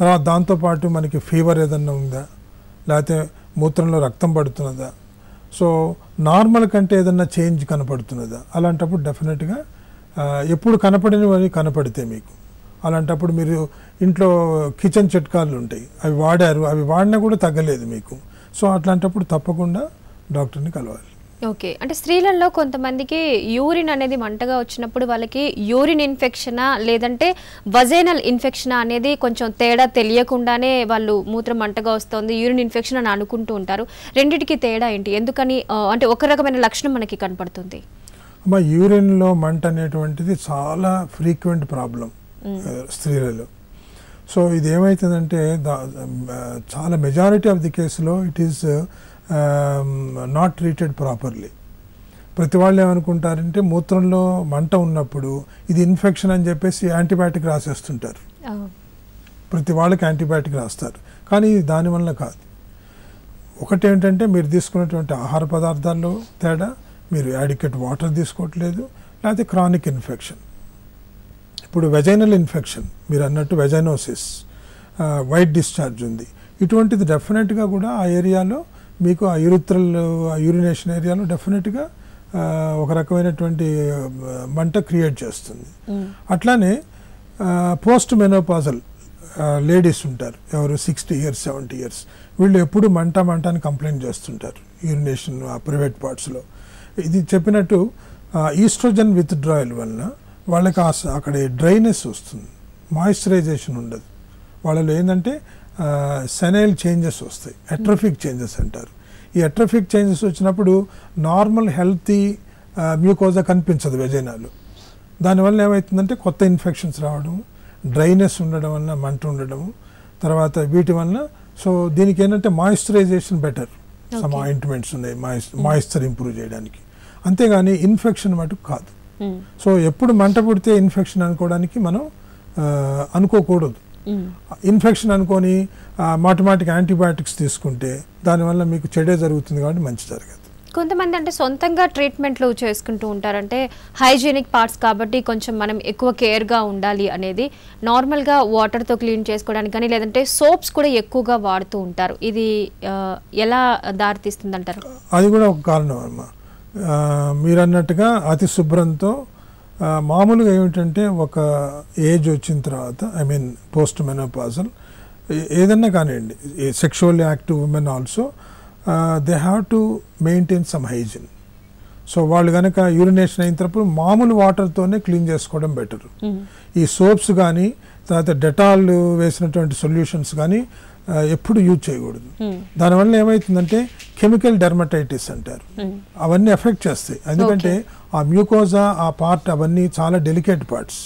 తర్వాత దాంతోపాటు మనకి ఫీవర్ ఏదన్నా ఉందా లేకపోతే మూత్రంలో రక్తం పడుతున్నదా సో నార్మల్ కంటే ఏదన్నా చేంజ్ కనపడుతున్నదా అలాంటప్పుడు డెఫినెట్గా ఎప్పుడు కనపడినవి కనపడితే మీకు అలాంటప్పుడు మీరు ఇంట్లో కిచెన్ చిట్కాలు ఉంటాయి అవి వాడారు అవి వాడినా కూడా తగ్గలేదు మీకు సో అట్లాంటప్పుడు తప్పకుండా డాక్టర్ని కలవాలి ఓకే అంటే స్త్రీలలో కొంతమందికి యూరిన్ అనేది మంటగా వచ్చినప్పుడు వాళ్ళకి యూరిన్ ఇన్ఫెక్షనా లేదంటే వజైనల్ ఇన్ఫెక్షనా అనేది కొంచెం తేడా తెలియకుండానే వాళ్ళు మూత్రం మంటగా వస్తుంది యూరిన్ ఇన్ఫెక్షన్ అని అనుకుంటూ ఉంటారు రెండింటికి తేడా ఏంటి ఎందుకని అంటే ఒక రకమైన లక్షణం మనకి కనపడుతుంది అమ్మా యూరిన్లో మంట అనేటువంటిది చాలా ఫ్రీక్వెంట్ ప్రాబ్లం స్త్రీలలో సో ఇది ఏమవుతుందంటే చాలా మెజారిటీ ఆఫ్ ది కేసులో it is not treated properly ప్రతి వాళ్ళు ఏమనుకుంటారంటే మూత్రంలో మంట ఉన్నప్పుడు ఇది ఇన్ఫెక్షన్ అని చెప్పేసి యాంటీబయాటిక్ రాసేస్తుంటారు ప్రతి వాళ్ళకి యాంటీబయాటిక్ రాస్తారు కానీ దానివల్ల కాదు ఒకటి ఏంటంటే మీరు తీసుకున్నటువంటి ఆహార పదార్థాల్లో తేడా మీరు యాడిక్వేట్ వాటర్ తీసుకోవట్లేదు లేకపోతే క్రానిక్ ఇన్ఫెక్షన్ ఇప్పుడు వెజైనల్ ఇన్ఫెక్షన్ మీరు అన్నట్టు వెజైనోసిస్ వైట్ డిశ్చార్జ్ ఉంది ఇటువంటిది డెఫినెట్గా కూడా ఆ ఏరియాలో మీకు ఆ ఆ యూరినేషన్ ఏరియాలో డెఫినెట్గా ఒక రకమైనటువంటి మంట క్రియేట్ చేస్తుంది అట్లానే పోస్ట్ మెనోపాజల్ లేడీస్ ఉంటారు ఎవరు సిక్స్టీ ఇయర్స్ సెవెంటీ ఇయర్స్ వీళ్ళు ఎప్పుడు మంట మంట అని కంప్లైంట్ చేస్తుంటారు యూరినేషన్ ఆ ప్రైవేట్ పార్ట్స్లో ఇది చెప్పినట్టు ఈస్ట్రోజన్ విత్డ్రాయల్ వలన వాళ్ళకి అక్కడ డ్రైనెస్ వస్తుంది మాయిశ్చరైజేషన్ ఉండదు వాళ్ళలో ఏంటంటే సెనైల్ చేంజెస్ వస్తాయి అట్రఫిక్ చేంజెస్ అంటారు ఈ అట్రఫిక్ చేంజెస్ వచ్చినప్పుడు నార్మల్ హెల్తీ మ్యూకోజా కనిపించదు విజయనాలు దానివల్ల ఏమవుతుందంటే కొత్త ఇన్ఫెక్షన్స్ రావడం డ్రైనెస్ ఉండడం వలన మంట ఉండడం తర్వాత వీటి వలన సో దీనికి ఏంటంటే మాయిశ్చరైజేషన్ బెటర్ సమ్ ఆయింట్మెంట్స్ ఉన్నాయి మాయిశ్చర్ ఇంప్రూవ్ చేయడానికి అంతేగాని ఇన్ఫెక్షన్ మటుకు కాదు సో ఎప్పుడు మంట పుడితే ఇన్ఫెక్షన్ అనుకోవడానికి మనం అనుకోకూడదు ఇన్ఫెక్షన్ అనుకొని మాటమాటిక్ యాంటీబయాటిక్స్ తీసుకుంటే దానివల్ల మీకు చెడే జరుగుతుంది కాబట్టి మంచి జరగదు కొంతమంది అంటే సొంతంగా ట్రీట్మెంట్లు చేసుకుంటూ ఉంటారంటే హైజీనిక్ పార్ట్స్ కాబట్టి కొంచెం మనం ఎక్కువ కేర్గా ఉండాలి అనేది నార్మల్గా వాటర్తో క్లీన్ చేసుకోవడానికి కానీ లేదంటే సోప్స్ కూడా ఎక్కువగా వాడుతూ ఉంటారు ఇది ఎలా దారితీస్తుంది అంటారు అది కూడా ఒక కారణం అమ్మా మీరు అన్నట్టుగా అతి శుభ్రంతో మామూలుగా ఏమిటంటే ఒక ఏజ్ వచ్చిన తర్వాత ఐ మీన్ పోస్ట్ మెనోపాజల్ ఏదన్నా కానివ్వండి sexually active women also they have to maintain some hygiene so వాళ్ళు కనుక యూరినేషన్ అయిన తప్పుడు మామూలు వాటర్తోనే క్లీన్ చేసుకోవడం బెటర్ mm-hmm. ఈ సోప్స్ కానీ తర్వాత డెటాల్ వేసినటువంటి సొల్యూషన్స్ కానీ ఎప్పుడు యూజ్ చేయకూడదు hmm. దానివల్ల ఏమవుతుందంటే కెమికల్ డెర్మటైటిస్ అంటారు hmm. అవన్నీ ఎఫెక్ట్ చేస్తాయి ఎందుకంటే ఆ మ్యూకోజా ఆ పార్ట్ అవన్నీ చాలా డెలికేట్ పార్ట్స్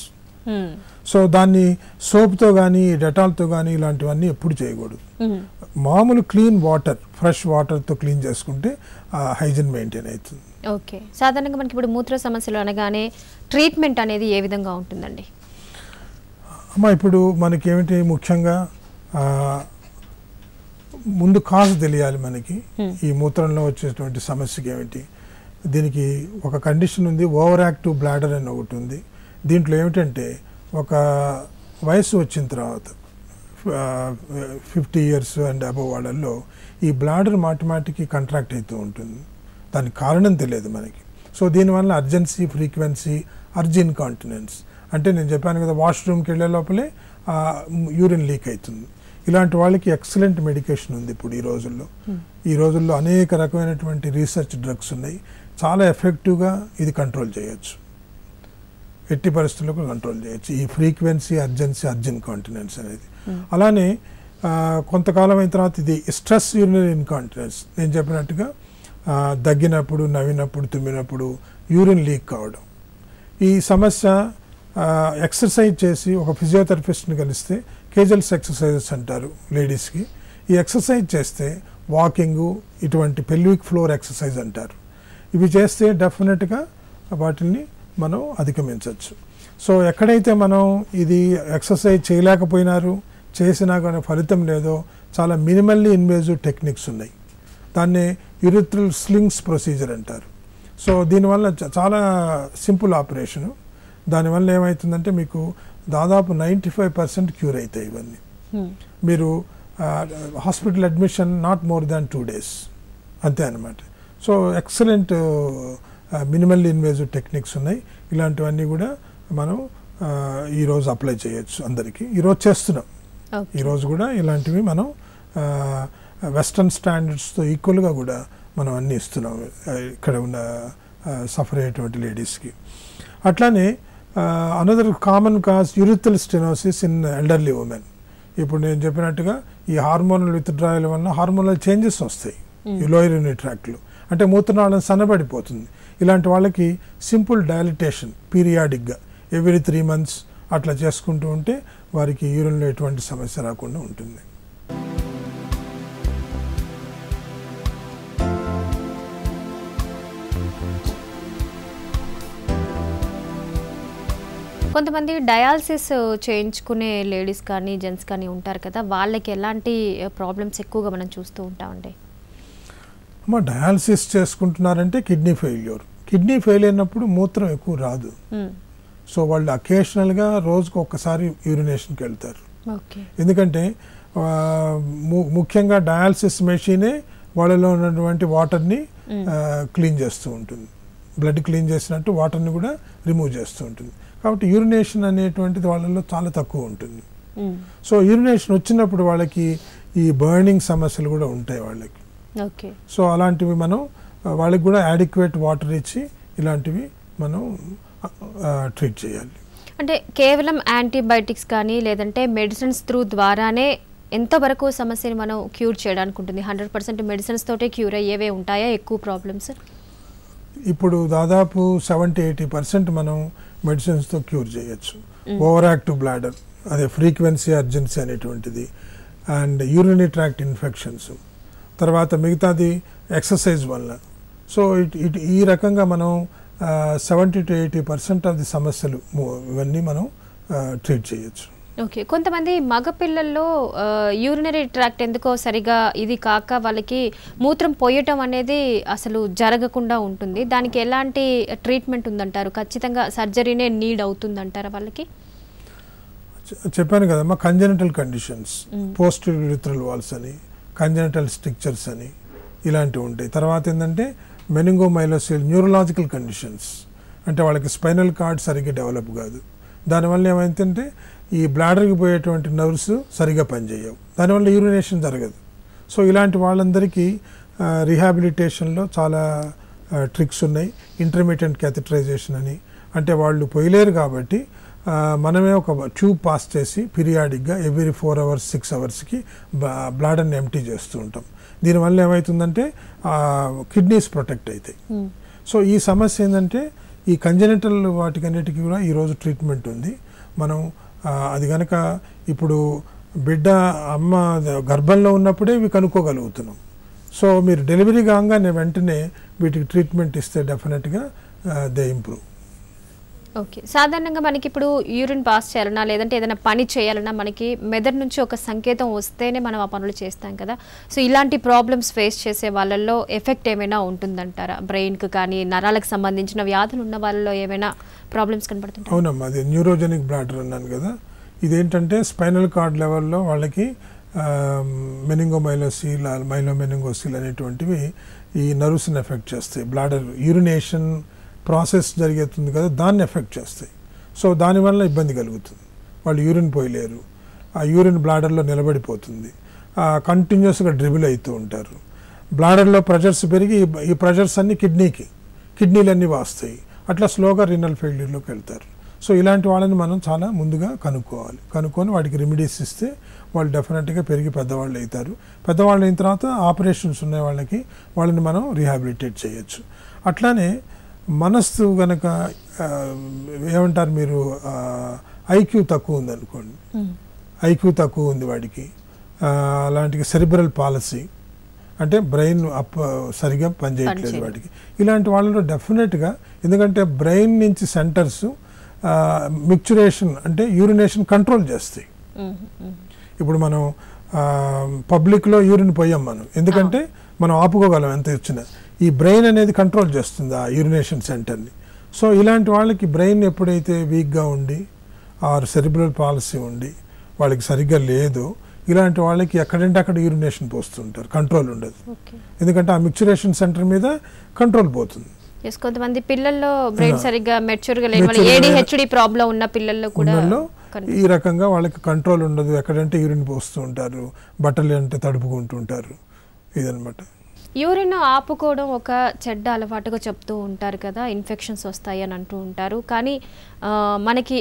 సో దాన్ని సోప్తో కానీ డెటాల్తో కానీ ఇలాంటివన్నీ ఎప్పుడు చేయకూడదు మామూలు క్లీన్ వాటర్ ఫ్రెష్ వాటర్తో క్లీన్ చేసుకుంటే హైజీన్ మెయింటైన్ అవుతుంది ఓకే సాధారణంగా మనకి ఇప్పుడు మూత్ర సమస్యలు అనగానే ట్రీట్మెంట్ అనేది ఏ విధంగా ఉంటుందండి అమ్మ ఇప్పుడు మనకి ఏమిటి ముఖ్యంగా ముందు కాజ్ తెలియాలి మనకి ఈ మూత్రంలో వచ్చేటువంటి సమస్యకి ఏమిటి దీనికి ఒక కండిషన్ ఉంది ఓవర్ యాక్టివ్ బ్లాడర్ అని ఒకటి ఉంది దీంట్లో ఏమిటంటే ఒక వయసు వచ్చిన తర్వాత ఫిఫ్టీ ఇయర్స్ అండ్ అబవ్ వాళ్ళల్లో ఈ బ్లాడర్ మాటిమాటికి కంట్రాక్ట్ అవుతూ ఉంటుంది దానికి కారణం తెలియదు మనకి సో దీనివల్ల అర్జెన్సీ ఫ్రీక్వెన్సీ అర్జిన్ కాంటినెన్స్ అంటే నేను చెప్పాను కదా వాష్రూమ్కి వెళ్ళే లోపలే యూరిన్ లీక్ అవుతుంది ఇలాంటి వాళ్ళకి ఎక్సలెంట్ మెడికేషన్ ఉంది ఇప్పుడు ఈ రోజుల్లో ఈ రోజుల్లో అనేక రకమైనటువంటి రీసెర్చ్ డ్రగ్స్ ఉన్నాయి చాలా ఎఫెక్టివ్గా ఇది కంట్రోల్ చేయొచ్చు ఎట్టి పరిస్థితులకు కంట్రోల్ చేయొచ్చు ఈ ఫ్రీక్వెన్సీ అర్జెన్సీ అర్జెంట్ కాంటినెన్స్ అనేది hmm. అలానే కొంతకాలం అయిన తర్వాత ఇది స్ట్రెస్ యూరినరీ ఇన్కాంటినెన్స్ నేను చెప్పినట్టుగా దగ్గినప్పుడు నవ్వినప్పుడు తుమ్మినప్పుడు యూరిన్ లీక్ కావడం ఈ సమస్య ఎక్సర్సైజ్ చేసి ఒక ఫిజియోథెరపిస్ట్ని కలిస్తే కేజల్స్ ఎక్సర్సైజెస్ అంటారు లేడీస్కి ఈ ఎక్సర్సైజ్ చేస్తే వాకింగు ఇటువంటి పెల్విక్ ఫ్లోర్ ఎక్సర్సైజ్ అంటారు ఇవి చేస్తే డెఫినెట్గా వాటిని మనం అధిగమించవచ్చు సో ఎక్కడైతే మనం ఇది ఎక్సర్సైజ్ చేయలేకపోయినారు చేసినా కానీ ఫలితం లేదో చాలా మినిమల్లీ ఇన్వేజివ్ టెక్నిక్స్ ఉన్నాయి దాన్ని యురిత్రల్ స్లింగ్స్ ప్రొసీజర్ అంటారు సో దీనివల్ల చాలా సింపుల్ ఆపరేషను దానివల్ల ఏమవుతుందంటే మీకు దాదాపు నైంటీ ఫైవ్ పర్సెంట్ క్యూర్ అవుతాయి ఇవన్నీ మీరు hospital admission not more than two days అంతే అనమాట so excellent minimal invasive techniques ఉన్నాయి ఇలాంటివన్నీ కూడా మనం ఈరోజు అప్లై చేయొచ్చు అందరికీ ఈరోజు చేస్తున్నాం ఈరోజు కూడా ఇలాంటివి మనం వెస్ట్రన్ స్టాండర్డ్స్తో ఈక్వల్గా కూడా మనం అన్నీ ఇస్తున్నాం ఇక్కడ ఉన్న సఫర్ అయ్యేటువంటి లేడీస్కి అట్లానే another common cause urethral stenosis in elderly women ఇప్పుడు నేను చెప్పినట్టుగా ఈ హార్మోనల్ విత్డ్రాయల్ వల్ల హార్మోనల్ చేంజెస్ వస్తాయి లోయర్ ట్రాక్లు అంటే మూత్రనాళం సన్నబడిపోతుంది ఇలాంటి వాళ్ళకి సింపుల్ డైలిటేషన్ పీరియాడిక్గా ఎవ్రీ త్రీ మంత్స్ అట్లా చేసుకుంటూ ఉంటే వారికి యూరిన్లో ఎటువంటి సమస్య రాకుండా ఉంటుంది కొంతమంది డయాలసిస్ చేయించుకునే లేడీస్ కానీ జెంట్స్ కానీ ఉంటారు కదా వాళ్ళకి ఎలాంటి ప్రాబ్లమ్స్ ఎక్కువగా మనం చూస్తూ ఉంటామండి అమ్మ డయాలసిస్ చేసుకుంటున్నారంటే కిడ్నీ ఫెయిల్యూర్ కిడ్నీ ఫెయిల్ అయినప్పుడు మూత్రం ఎక్కువ రాదు hmm. సో వాళ్ళు అకేషనల్గా రోజుకు ఒక్కసారి యూరినేషన్కి వెళ్తారు ఎందుకంటే ముఖ్యంగా డయాలసిస్ మెషినే వాళ్ళలో ఉన్నటువంటి వాటర్ని hmm. క్లీన్ చేస్తూ ఉంటుంది బ్లడ్ క్లీన్ చేసినట్టు వాటర్ని కూడా రిమూవ్ చేస్తూ ఉంటుంది కాబట్టి యూరినేషన్ అనేటువంటిది వాళ్ళలో చాలా తక్కువ ఉంటుంది hmm. సో యూరినేషన్ వచ్చినప్పుడు వాళ్ళకి ఈ బర్నింగ్ సమస్యలు కూడా ఉంటాయి వాళ్ళకి సో అలాంటివి మనం వాళ్ళకి కూడా యాడిక్వేట్ వాటర్ ఇచ్చి ఇలాంటివి మనం ట్రీట్ చేయాలి అంటే కేవలం యాంటీబయాటిక్స్ కానీ లేదంటే మెడిసిన్స్ త్రూ ద్వారానే ఎంతవరకు సమస్యని మనం క్యూర్ చేయడానికి ఉంటుంది హండ్రెడ్ పర్సెంట్ మెడిసిన్స్ తోటే క్యూర్ అయ్యేవే ఉంటాయా ఎక్కువ ప్రాబ్లమ్స్ ఇప్పుడు దాదాపు సెవెంటీ ఎయిటీ పర్సెంట్ మనం మెడిసిన్స్తో క్యూర్ చేయొచ్చు ఓవర్ యాక్టివ్ బ్లాడర్ అదే ఫ్రీక్వెన్సీ అర్జెన్సీ అనేటువంటిది అండ్ యూరినిట్రాక్ట్ ట్రాక్ట్ ఇన్ఫెక్షన్స్ తర్వాత మిగతాది ఎక్సర్సైజ్ వల్ల సో ఇట్ ఇట్ ఈ రకంగా మనం seventy to eighty percent of the సమస్యలు ఇవన్నీ మనం ట్రీట్ చేయొచ్చు ఓకే కొంతమంది మగపిల్లల్లో యూరినరీ ట్రాక్ట్ ఎందుకో సరిగా ఇది కాక వాళ్ళకి మూత్రం పోయటం అనేది అసలు జరగకుండా ఉంటుంది దానికి ఎలాంటి ట్రీట్మెంట్ ఉందంటారు ఖచ్చితంగా సర్జరీనే నీడ్ అవుతుందంటారా వాళ్ళకి చెప్పాను కదమ్మా congenital conditions posterior urethral valves అని కంజనటల్ స్ట్రిక్చర్స్ అని ఇలాంటివి ఉంటాయి తర్వాత ఏంటంటే మైలోసిల్ న్యూరలాజికల్ కండిషన్స్ అంటే వాళ్ళకి స్పైనల్ కార్డ్ సరిగ్గా డెవలప్ కాదు దానివల్ల ఏమైందంటే ఈ బ్లాడర్కి పోయేటువంటి నర్వ్స్ సరిగా పనిచేయవు దానివల్ల యూరినేషన్ జరగదు సో ఇలాంటి వాళ్ళందరికీ రీహాబిలిటేషన్లో చాలా ట్రిక్స్ ఉన్నాయి ఇంటర్మీడియట్ క్యాథిటరైజేషన్ అని అంటే వాళ్ళు పోయలేరు కాబట్టి మనమే ఒక ట్యూబ్ పాస్ చేసి పీరియాడిక్గా ఎవ్రీ ఫోర్ అవర్స్ సిక్స్ అవర్స్కి బ్లాడర్ని ఎంటీ చేస్తూ ఉంటాం దీనివల్ల ఏమవుతుందంటే కిడ్నీస్ ప్రొటెక్ట్ అవుతాయి hmm. సో ఈ సమస్య ఏంటంటే ఈ కంజనెటల్ వాటికన్నిటికీ కూడా ఈరోజు ట్రీట్మెంట్ ఉంది మనం అది కనుక ఇప్పుడు బిడ్డ అమ్మ గర్భంలో ఉన్నప్పుడే ఇవి కనుక్కోగలుగుతున్నాం సో మీరు డెలివరీ కాగానే వెంటనే వీటికి ట్రీట్మెంట్ ఇస్తే డెఫినెట్గా దే ఇంప్రూవ్ ఓకే సాధారణంగా మనకి ఇప్పుడు యూరిన్ పాస్ చేయాలన్నా లేదంటే ఏదైనా పని చేయాలన్నా మనకి మెదడు నుంచి ఒక సంకేతం వస్తేనే మనం ఆ పనులు చేస్తాం కదా సో ఇలాంటి ప్రాబ్లమ్స్ ఫేస్ చేసే వాళ్ళల్లో ఎఫెక్ట్ ఏమైనా ఉంటుందంటారా బ్రెయిన్కి కానీ నరాలకు సంబంధించిన వ్యాధులు ఉన్న వాళ్ళలో ఏమైనా ప్రాబ్లమ్స్ కనబడుతుంటాయి అవునమ్మా అది న్యూరోజెనిక్ బ్లాడర్ అన్నాను కదా ఇదేంటంటే స్పైనల్ కార్డ్ లెవెల్లో వాళ్ళకి మైలో మెనింగోసీల్ అనేటువంటివి ఈ నర్వ్స్ని ఎఫెక్ట్ చేస్తాయి బ్లాడర్ యూరినేషన్ ప్రాసెస్ జరిగేతుంది కదా దాన్ని ఎఫెక్ట్ చేస్తాయి సో దానివల్ల ఇబ్బంది కలుగుతుంది వాళ్ళు యూరిన్ పోయలేరు ఆ యూరిన్ బ్లాడర్లో నిలబడిపోతుంది కంటిన్యూస్గా డ్రిబుల్ అవుతూ ఉంటారు బ్లాడర్లో ప్రెషర్స్ పెరిగి ఈ ప్రెషర్స్ అన్నీ కిడ్నీకి కిడ్నీలన్నీ వాస్తాయి అట్లా స్లోగా రీనల్ ఫెయిల్యూర్లోకి వెళ్తారు సో ఇలాంటి వాళ్ళని మనం చాలా ముందుగా కనుక్కోవాలి కనుక్కొని వాటికి రెమెడీస్ ఇస్తే వాళ్ళు డెఫినెట్గా పెరిగి పెద్దవాళ్ళు అవుతారు పెద్దవాళ్ళు అయిన తర్వాత ఆపరేషన్స్ ఉన్న వాళ్ళకి వాళ్ళని మనం రీహాబిలిటేట్ చేయొచ్చు అట్లానే మనస్సు గనక ఏమంటారు మీరు ఐక్యూ తక్కువ ఉందనుకోండి ఐక్యూ తక్కువ ఉంది వాడికి అలాంటి సెరిబ్రల్ పాలసీ అంటే బ్రెయిన్ అప్ సరిగా పనిచేయట్లేదు వాడికి ఇలాంటి వాళ్ళలో డెఫినెట్గా ఎందుకంటే బ్రెయిన్ నుంచి సెంటర్స్ మిక్చురేషన్ అంటే యూరినేషన్ కంట్రోల్ చేస్తాయి ఇప్పుడు మనం పబ్లిక్లో యూరిన్ పోయాం మనం ఎందుకంటే మనం ఆపుకోగలం ఎంత ఇచ్చినా ఈ బ్రెయిన్ అనేది కంట్రోల్ చేస్తుంది ఆ యూరినేషన్ సెంటర్ని సో ఇలాంటి వాళ్ళకి బ్రెయిన్ ఎప్పుడైతే వీక్గా ఉండి ఆర్ సెరిబ్రల్ పాలసీ ఉండి వాళ్ళకి సరిగ్గా లేదు ఇలాంటి వాళ్ళకి ఎక్కడంటే అక్కడ యూరినేషన్ పోస్తుంటారు కంట్రోల్ ఉండదు ఎందుకంటే ఆ మిక్చురేషన్ సెంటర్ మీద కంట్రోల్ పోతుంది కొంతమంది పిల్లల్లో బ్రెయిన్ సరిగ్గా మెచ్యూర్గా లేని ప్రాబ్లం ఉన్న పిల్లల్లో కూడా ఈ రకంగా వాళ్ళకి కంట్రోల్ ఉండదు ఎక్కడంటే యూరిన్ పోస్తూ ఉంటారు బట్టలు అంటే తడుపుకుంటుంటారు ఇదనమాట యూరిన్ ఆపుకోవడం ఒక చెడ్డ అలవాటుగా చెప్తూ ఉంటారు కదా ఇన్ఫెక్షన్స్ వస్తాయి అని అంటూ ఉంటారు కానీ మనకి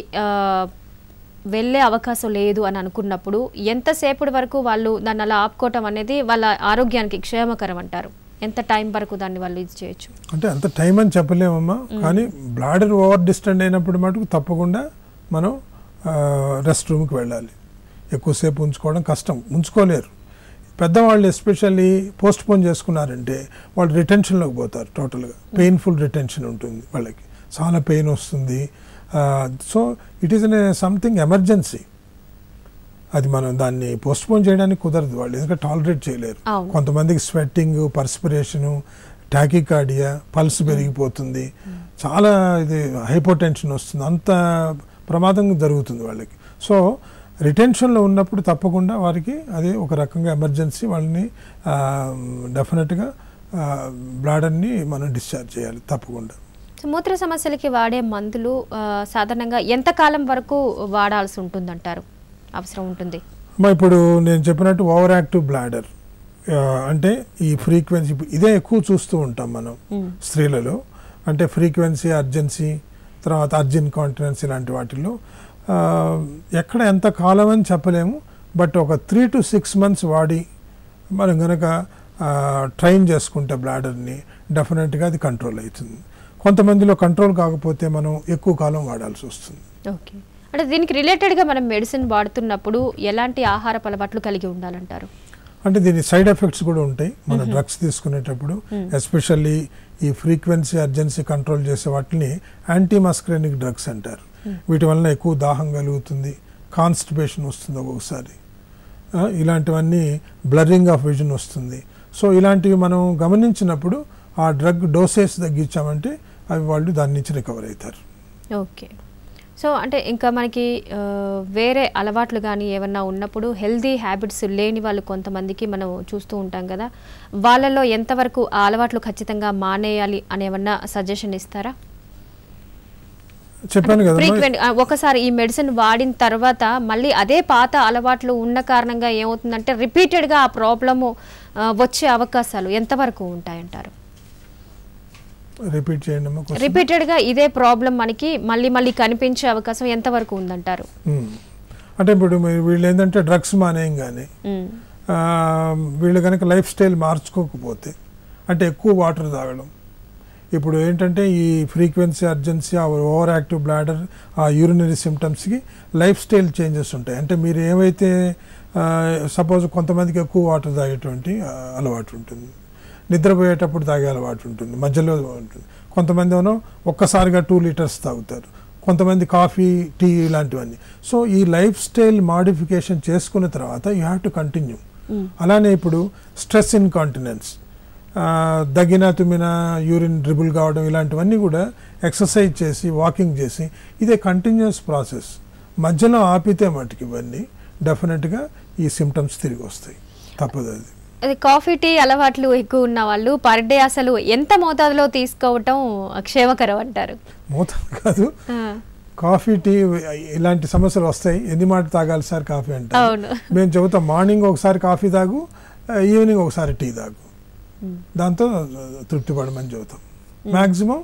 వెళ్ళే అవకాశం లేదు అని అనుకున్నప్పుడు ఎంతసేపటి వరకు వాళ్ళు దాన్ని అలా ఆపుకోవటం అనేది వాళ్ళ ఆరోగ్యానికి క్షేమకరం అంటారు ఎంత టైం వరకు దాన్ని వాళ్ళు ఇది చేయొచ్చు అంటే అంత టైం అని చెప్పలేమమ్మా కానీ బ్లాడర్ ఓవర్ డిస్టెండ్ అయినప్పుడు మటుకు తప్పకుండా మనం రెస్ట్ రూమ్కి వెళ్ళాలి ఎక్కువసేపు ఉంచుకోవడం కష్టం ఉంచుకోలేరు పెద్దవాళ్ళు ఎస్పెషల్లీ పోస్ట్ పోన్ చేసుకున్నారంటే వాళ్ళు రిటెన్షన్లోకి పోతారు టోటల్గా పెయిన్ఫుల్ రిటెన్షన్ ఉంటుంది వాళ్ళకి చాలా పెయిన్ వస్తుంది so it is something emergency అది మనం దాన్ని పోస్ట్పోన్ చేయడానికి కుదరదు వాళ్ళు ఎందుకంటే టాలరేట్ చేయలేరు కొంతమందికి స్వెట్టింగ్ పర్స్పిరేషను కార్డియా పల్స్ hmm. పెరిగిపోతుంది hmm. చాలా ఇది హైపోటెన్షన్ వస్తుంది అంత ప్రమాదం జరుగుతుంది వాళ్ళకి సో రిటెన్షన్లో ఉన్నప్పుడు తప్పకుండా వారికి అది ఒక రకంగా ఎమర్జెన్సీ వాళ్ళని డెఫినెట్గా బ్లాడర్ని మనం డిశ్చార్జ్ చేయాలి తప్పకుండా మూత్ర సమస్యలకి వాడే మందులు సాధారణంగా ఎంతకాలం వరకు వాడాల్సి ఉంటుంది అంటారు అవసరం ఉంటుంది ఇప్పుడు నేను చెప్పినట్టు ఓవర్ యాక్టివ్ బ్లాడర్ అంటే ఈ ఫ్రీక్వెన్సీ ఇదే ఎక్కువ చూస్తూ ఉంటాం మనం స్త్రీలలో అంటే ఫ్రీక్వెన్సీ అర్జెన్సీ తర్వాత అర్జెంట్ కాంటినెన్సీ ఇలాంటి వాటిల్లో ఎక్కడ ఎంత కాలం అని చెప్పలేము బట్ ఒక త్రీ టు సిక్స్ మంత్స్ వాడి మనం కనుక ట్రైన్ చేసుకుంటే బ్లాడర్ని డెఫినెట్గా అది కంట్రోల్ అవుతుంది కొంతమందిలో కంట్రోల్ కాకపోతే మనం ఎక్కువ కాలం వాడాల్సి వస్తుంది ఓకే అంటే దీనికి రిలేటెడ్గా మనం మెడిసిన్ వాడుతున్నప్పుడు ఎలాంటి ఆహార అలవాట్లు కలిగి ఉండాలంటారు అంటే దీని సైడ్ ఎఫెక్ట్స్ కూడా ఉంటాయి మన డ్రగ్స్ తీసుకునేటప్పుడు ఎస్పెషల్లీ ఈ ఫ్రీక్వెన్సీ అర్జెన్సీ కంట్రోల్ చేసే వాటిని యాంటీ మస్క్రెనిక్ డ్రగ్స్ అంటారు వీటి వలన ఎక్కువ దాహం కలుగుతుంది కాన్స్టిపేషన్ వస్తుంది ఒక్కొక్కసారి ఇలాంటివన్నీ బ్లరింగ్ ఆఫ్ విజన్ వస్తుంది సో ఇలాంటివి మనం గమనించినప్పుడు ఆ డ్రగ్ డోసేస్ తగ్గించామంటే అవి వాళ్ళు దాని నుంచి రికవర్ అవుతారు ఓకే సో అంటే ఇంకా మనకి వేరే అలవాట్లు కానీ ఏమన్నా ఉన్నప్పుడు హెల్దీ హ్యాబిట్స్ లేని వాళ్ళు కొంతమందికి మనం చూస్తూ ఉంటాం కదా వాళ్ళల్లో ఎంతవరకు ఆ అలవాట్లు ఖచ్చితంగా మానేయాలి అని ఏమన్నా సజెషన్ ఇస్తారా చెప్పాను కదా ఫ్రీక్వెంట్ ఒకసారి ఈ మెడిసిన్ వాడిన తర్వాత మళ్ళీ అదే పాత అలవాట్లు ఉన్న కారణంగా ఏమవుతుందంటే రిపీటెడ్గా ఆ ప్రాబ్లం వచ్చే అవకాశాలు ఎంతవరకు ఉంటాయంటారు రిపీట్ చేయండి రిపీటెడ్గా ఇదే ప్రాబ్లం మనకి మళ్ళీ మళ్ళీ కనిపించే అవకాశం ఎంతవరకు ఉందంటారు అంటే ఇప్పుడు వీళ్ళు ఏంటంటే డ్రగ్స్ మానేయం కానీ వీళ్ళు కనుక లైఫ్ స్టైల్ మార్చుకోకపోతే అంటే ఎక్కువ వాటర్ తాగడం ఇప్పుడు ఏంటంటే ఈ ఫ్రీక్వెన్సీ అర్జెన్సీ ఆ ఓవర్ యాక్టివ్ బ్లాడర్ ఆ యూరినరీ సిమ్టమ్స్కి లైఫ్ స్టైల్ చేంజెస్ ఉంటాయి అంటే మీరు ఏమైతే సపోజ్ కొంతమందికి ఎక్కువ వాటర్ తాగేటువంటి అలవాటు ఉంటుంది నిద్రపోయేటప్పుడు తాగే అలవాటు ఉంటుంది మధ్యలో ఉంటుంది కొంతమంది ఏమో ఒక్కసారిగా టూ లీటర్స్ తాగుతారు కొంతమంది కాఫీ టీ ఇలాంటివన్నీ సో ఈ లైఫ్ స్టైల్ మాడిఫికేషన్ చేసుకున్న తర్వాత యూ హ్యావ్ టు కంటిన్యూ అలానే ఇప్పుడు స్ట్రెస్ ఇన్కాంటినెన్స్ దగ్గిన తుమ్మిన యూరిన్ డ్రిబుల్ కావడం ఇలాంటివన్నీ కూడా ఎక్సర్సైజ్ చేసి వాకింగ్ చేసి ఇదే కంటిన్యూస్ ప్రాసెస్ మధ్యలో ఆపితే మటుకు ఇవన్నీ డెఫినెట్గా ఈ సిమ్టమ్స్ తిరిగి వస్తాయి తప్పదు అది అది కాఫీ టీ అలవాట్లు ఎక్కువ ఉన్న వాళ్ళు పర్ డే అసలు ఎంత మోతాదులో తీసుకోవటం క్షేమకరం అంటారు మోతాదు కాదు కాఫీ టీ ఇలాంటి సమస్యలు వస్తాయి ఎన్ని మాట తాగాలి సార్ కాఫీ అంటే మేము చెబుతాం మార్నింగ్ ఒకసారి కాఫీ తాగు ఈవినింగ్ ఒకసారి టీ తాగు దాంతో తృప్తిపడమని చెబుతాం maximum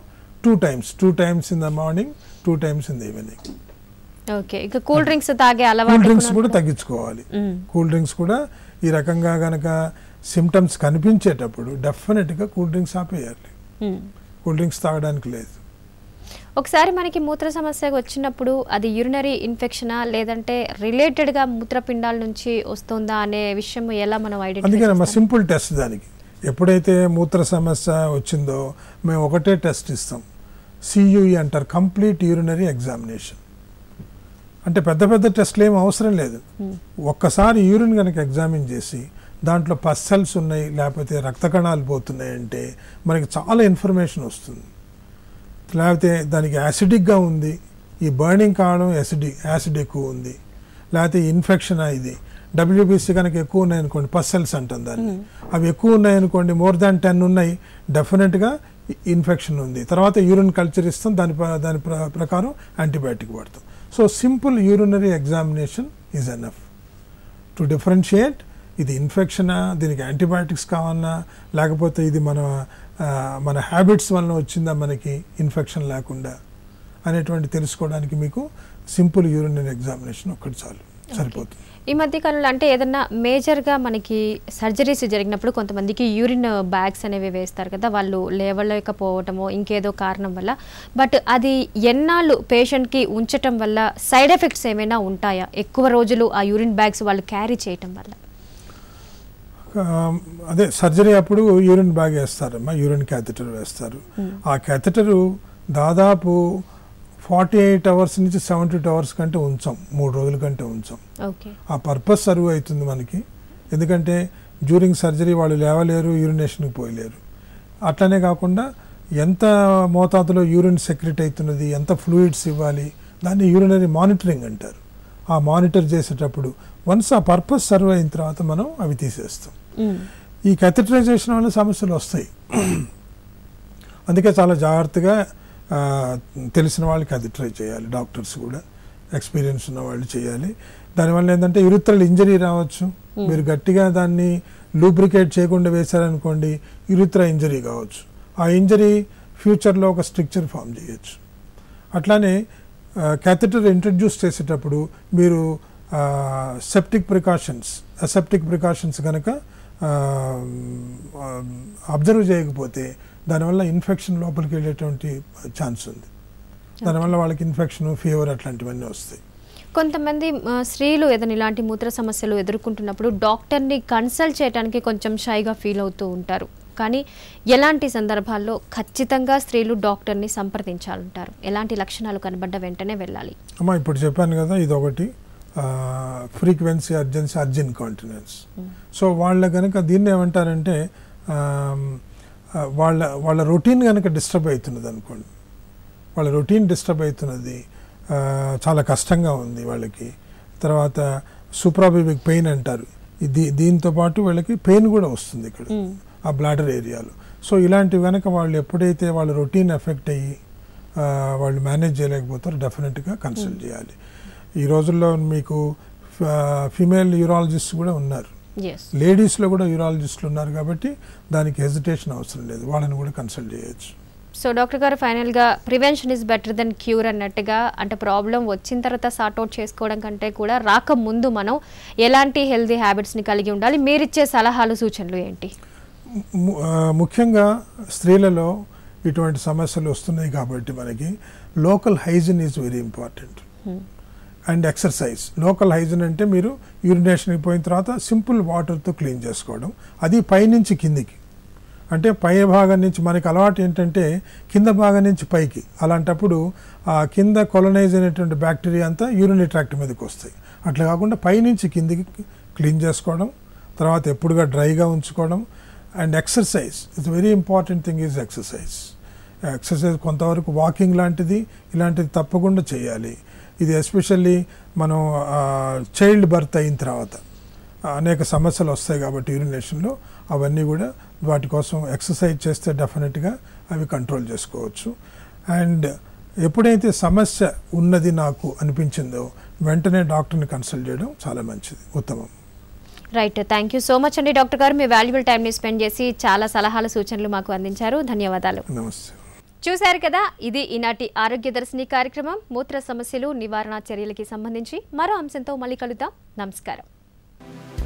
two times two times in the morning two times in the evening okay ఇక కూల్ డ్రింక్స్ తాగే అలవాటు కూల్ డ్రింక్స్ కూడా తగ్గించుకోవాలి కూల్ డ్రింక్స్ కూడా ఈ రకంగా గనక సిమ్టమ్స్ కనిపించేటప్పుడు డెఫినెట్గా కూల్ డ్రింక్స్ ఆపేయాలి కూల్ డ్రింక్స్ తాగడానికి లేదు ఒకసారి మనకి మూత్ర సమస్య వచ్చినప్పుడు అది యూరినరీ ఇన్ఫెక్షనా లేదంటే రిలేటెడ్గా మూత్రపిండాల నుంచి వస్తుందా అనే విషయం ఎలా మనం ఐడెంటిఫై అందుకే సింపుల్ టెస్ట్ దానికి ఎప్పుడైతే మూత్ర సమస్య వచ్చిందో మేము ఒకటే టెస్ట్ ఇస్తాం సియుఈ e అంటారు కంప్లీట్ యూరినరీ ఎగ్జామినేషన్ అంటే పెద్ద పెద్ద టెస్ట్లు ఏమి అవసరం లేదు ఒక్కసారి యూరిన్ కనుక ఎగ్జామిన్ చేసి దాంట్లో పస్సెల్స్ ఉన్నాయి లేకపోతే రక్త కణాలు పోతున్నాయి అంటే మనకి చాలా ఇన్ఫర్మేషన్ వస్తుంది లేకపోతే దానికి యాసిడిక్గా ఉంది ఈ బర్నింగ్ కావడం యాసిడి యాసిడ్ ఎక్కువ ఉంది లేకపోతే ఇన్ఫెక్షన్ ఇది డబ్ల్యూబీసీ కనుక ఎక్కువ ఉన్నాయనుకోండి పస్సెల్స్ అంటాం దాన్ని అవి ఎక్కువ ఉన్నాయనుకోండి మోర్ దాన్ టెన్ ఉన్నాయి డెఫినెట్గా ఇన్ఫెక్షన్ ఉంది తర్వాత యూరిన్ కల్చర్ ఇస్తాం దాని దాని ప్రకారం యాంటీబయాటిక్ వాడతాం so simple urinary examination is enough to differentiate ఇది ఇన్ఫెక్షనా దీనికి యాంటీబయాటిక్స్ కావన్నా లేకపోతే ఇది మన మన హ్యాబిట్స్ వలన వచ్చిందా మనకి ఇన్ఫెక్షన్ లేకుండా అనేటువంటి తెలుసుకోవడానికి మీకు సింపుల్ యూరినరీ ఎగ్జామినేషన్ ఒక్కటి చాలు సరిపోతుంది ఈ మధ్య కాలంలో అంటే ఏదన్నా మేజర్గా మనకి సర్జరీస్ జరిగినప్పుడు కొంతమందికి యూరిన్ బ్యాగ్స్ అనేవి వేస్తారు కదా వాళ్ళు లేవలేకపోవటమో ఇంకేదో కారణం వల్ల బట్ అది ఎన్నాళ్ళు పేషెంట్కి ఉంచటం వల్ల సైడ్ ఎఫెక్ట్స్ ఏమైనా ఉంటాయా ఎక్కువ రోజులు ఆ యూరిన్ బ్యాగ్స్ వాళ్ళు క్యారీ చేయటం వల్ల అదే సర్జరీ అప్పుడు యూరిన్ బ్యాగ్ వేస్తారు యూరిన్ క్యాథెటర్ వేస్తారు ఆ క్యాథెటరు దాదాపు ఫార్టీ ఎయిట్ అవర్స్ నుంచి సెవెంటీ టూ అవర్స్ కంటే ఉంచాం మూడు రోజుల కంటే ఉంచాం ఆ పర్పస్ సర్వ్ అవుతుంది మనకి ఎందుకంటే జ్యూరింగ్ సర్జరీ వాళ్ళు లేవలేరు యూరినేషన్కి పోయలేరు అట్లనే కాకుండా ఎంత మోతాదులో యూరిన్ సెక్రెట్ అవుతున్నది ఎంత ఫ్లూయిడ్స్ ఇవ్వాలి దాన్ని యూరినరీ మానిటరింగ్ అంటారు ఆ మానిటర్ చేసేటప్పుడు వన్స్ ఆ పర్పస్ సర్వ్ అయిన తర్వాత మనం అవి తీసేస్తాం hmm. ఈ కెథటరైజేషన్ వల్ల సమస్యలు వస్తాయి అందుకే చాలా జాగ్రత్తగా తెలిసిన వాళ్ళకి అది ట్రై చేయాలి డాక్టర్స్ కూడా ఎక్స్పీరియన్స్ ఉన్న వాళ్ళు చేయాలి దానివల్ల ఏంటంటే ఇరుత్రలు ఇంజరీ రావచ్చు hmm. మీరు గట్టిగా దాన్ని లూబ్రికేట్ చేయకుండా వేశారనుకోండి ఇరుత్ర ఇంజరీ కావచ్చు ఆ ఇంజరీ ఫ్యూచర్లో ఒక స్ట్రిక్చర్ ఫామ్ చేయొచ్చు అట్లానే క్యాథెటర్ ఇంట్రడ్యూస్ చేసేటప్పుడు మీరు సెప్టిక్ ప్రికాషన్స్ అసెప్టిక్ ప్రికాషన్స్ కనుక అబ్జర్వ్ చేయకపోతే దానివల్ల ఇన్ఫెక్షన్ లోపలికి వెళ్ళేటువంటి ఛాన్స్ ఉంది దానివల్ల వాళ్ళకి ఇన్ఫెక్షన్ ఫీవర్ అట్లాంటివన్నీ వస్తాయి కొంతమంది స్త్రీలు ఏదైనా ఇలాంటి మూత్ర సమస్యలు ఎదుర్కొంటున్నప్పుడు డాక్టర్ని కన్సల్ట్ చేయడానికి కొంచెం షైగా ఫీల్ అవుతూ ఉంటారు కానీ ఎలాంటి సందర్భాల్లో ఖచ్చితంగా స్త్రీలు డాక్టర్ని సంప్రదించాలంటారు ఎలాంటి లక్షణాలు కనబడ్డ వెంటనే వెళ్ళాలి అమ్మా ఇప్పుడు చెప్పాను కదా ఇది ఒకటి frequency urgency urgent continence so వాళ్ళ కనుక దీన్ని ఏమంటారంటే వాళ్ళ వాళ్ళ రొటీన్ కనుక డిస్టర్బ్ అవుతున్నది అనుకోండి వాళ్ళ రొటీన్ డిస్టర్బ్ అవుతున్నది చాలా కష్టంగా ఉంది వాళ్ళకి తర్వాత సూప్రాబిబిక్ పెయిన్ అంటారు ఇది దీంతో పాటు వీళ్ళకి పెయిన్ కూడా వస్తుంది ఇక్కడ ఆ బ్లాడర్ ఏరియాలో సో ఇలాంటివి కనుక వాళ్ళు ఎప్పుడైతే వాళ్ళ రొటీన్ ఎఫెక్ట్ అయ్యి వాళ్ళు మేనేజ్ చేయలేకపోతారు డెఫినెట్గా కన్సల్ట్ చేయాలి ఈ రోజుల్లో మీకు ఫిమేల్ యూరాలజిస్ట్ కూడా ఉన్నారు లేడీస్లో కూడా యూరాలజిస్టులు ఉన్నారు కాబట్టి దానికి హెజిటేషన్ అవసరం లేదు వాళ్ళని కూడా కన్సల్ట్ చేయొచ్చు సో డాక్టర్ గారు ఫైనల్గా prevention is better than cure అన్నట్టుగా అంటే ప్రాబ్లం వచ్చిన తర్వాత సార్ట్అవుట్ చేసుకోవడం కంటే కూడా రాకముందు మనం ఎలాంటి హెల్దీ హ్యాబిట్స్ని కలిగి ఉండాలి మీరు ఇచ్చే సలహాలు సూచనలు ఏంటి ముఖ్యంగా స్త్రీలలో ఇటువంటి సమస్యలు వస్తున్నాయి కాబట్టి మనకి local hygiene is very important hmm. And exercise local hygiene అంటే మీరు యూరినేషన్కి పోయిన తర్వాత సింపుల్ వాటర్తో క్లీన్ చేసుకోవడం అది పైనుంచి కిందికి అంటే పై భాగం నుంచి మనకి అలవాటు ఏంటంటే కింద భాగం నుంచి పైకి అలాంటప్పుడు ఆ కింద కొలనైజ్ అయినటువంటి బ్యాక్టీరియా అంతా యూరిన్ ట్రాక్ట్ మీదకి వస్తాయి అట్లా కాకుండా పైనుంచి కిందికి క్లీన్ చేసుకోవడం తర్వాత ఎప్పుడుగా డ్రైగా ఉంచుకోవడం and exercise it's very important thing is exercise exercise కొంతవరకు వాకింగ్ లాంటిది ఇలాంటిది తప్పకుండా చేయాలి ఇది ఎస్పెషల్లీ మనం చైల్డ్ బర్త్ అయిన తర్వాత అనేక సమస్యలు వస్తాయి కాబట్టి యూరినేషన్లో అవన్నీ కూడా వాటి కోసం ఎక్సర్సైజ్ చేస్తే డెఫినెట్గా అవి కంట్రోల్ చేసుకోవచ్చు అండ్ ఎప్పుడైతే సమస్య ఉన్నది నాకు అనిపించిందో వెంటనే డాక్టర్ని కన్సల్ట్ చేయడం చాలా మంచిది ఉత్తమం right thank you so much అండి డాక్టర్ గారు మీ వాల్యుబుల్ టైంని స్పెండ్ చేసి చాలా సలహాలు సూచనలు మాకు అందించారు ధన్యవాదాలు నమస్తే చూశారు కదా ఇది ఈనాటి ఆరోగ్య దర్శిని కార్యక్రమం మూత్ర సమస్యలు నివారణ చర్యలకి సంబంధించి మరో అంశంతో మళ్ళీ కలుద్దాం నమస్కారం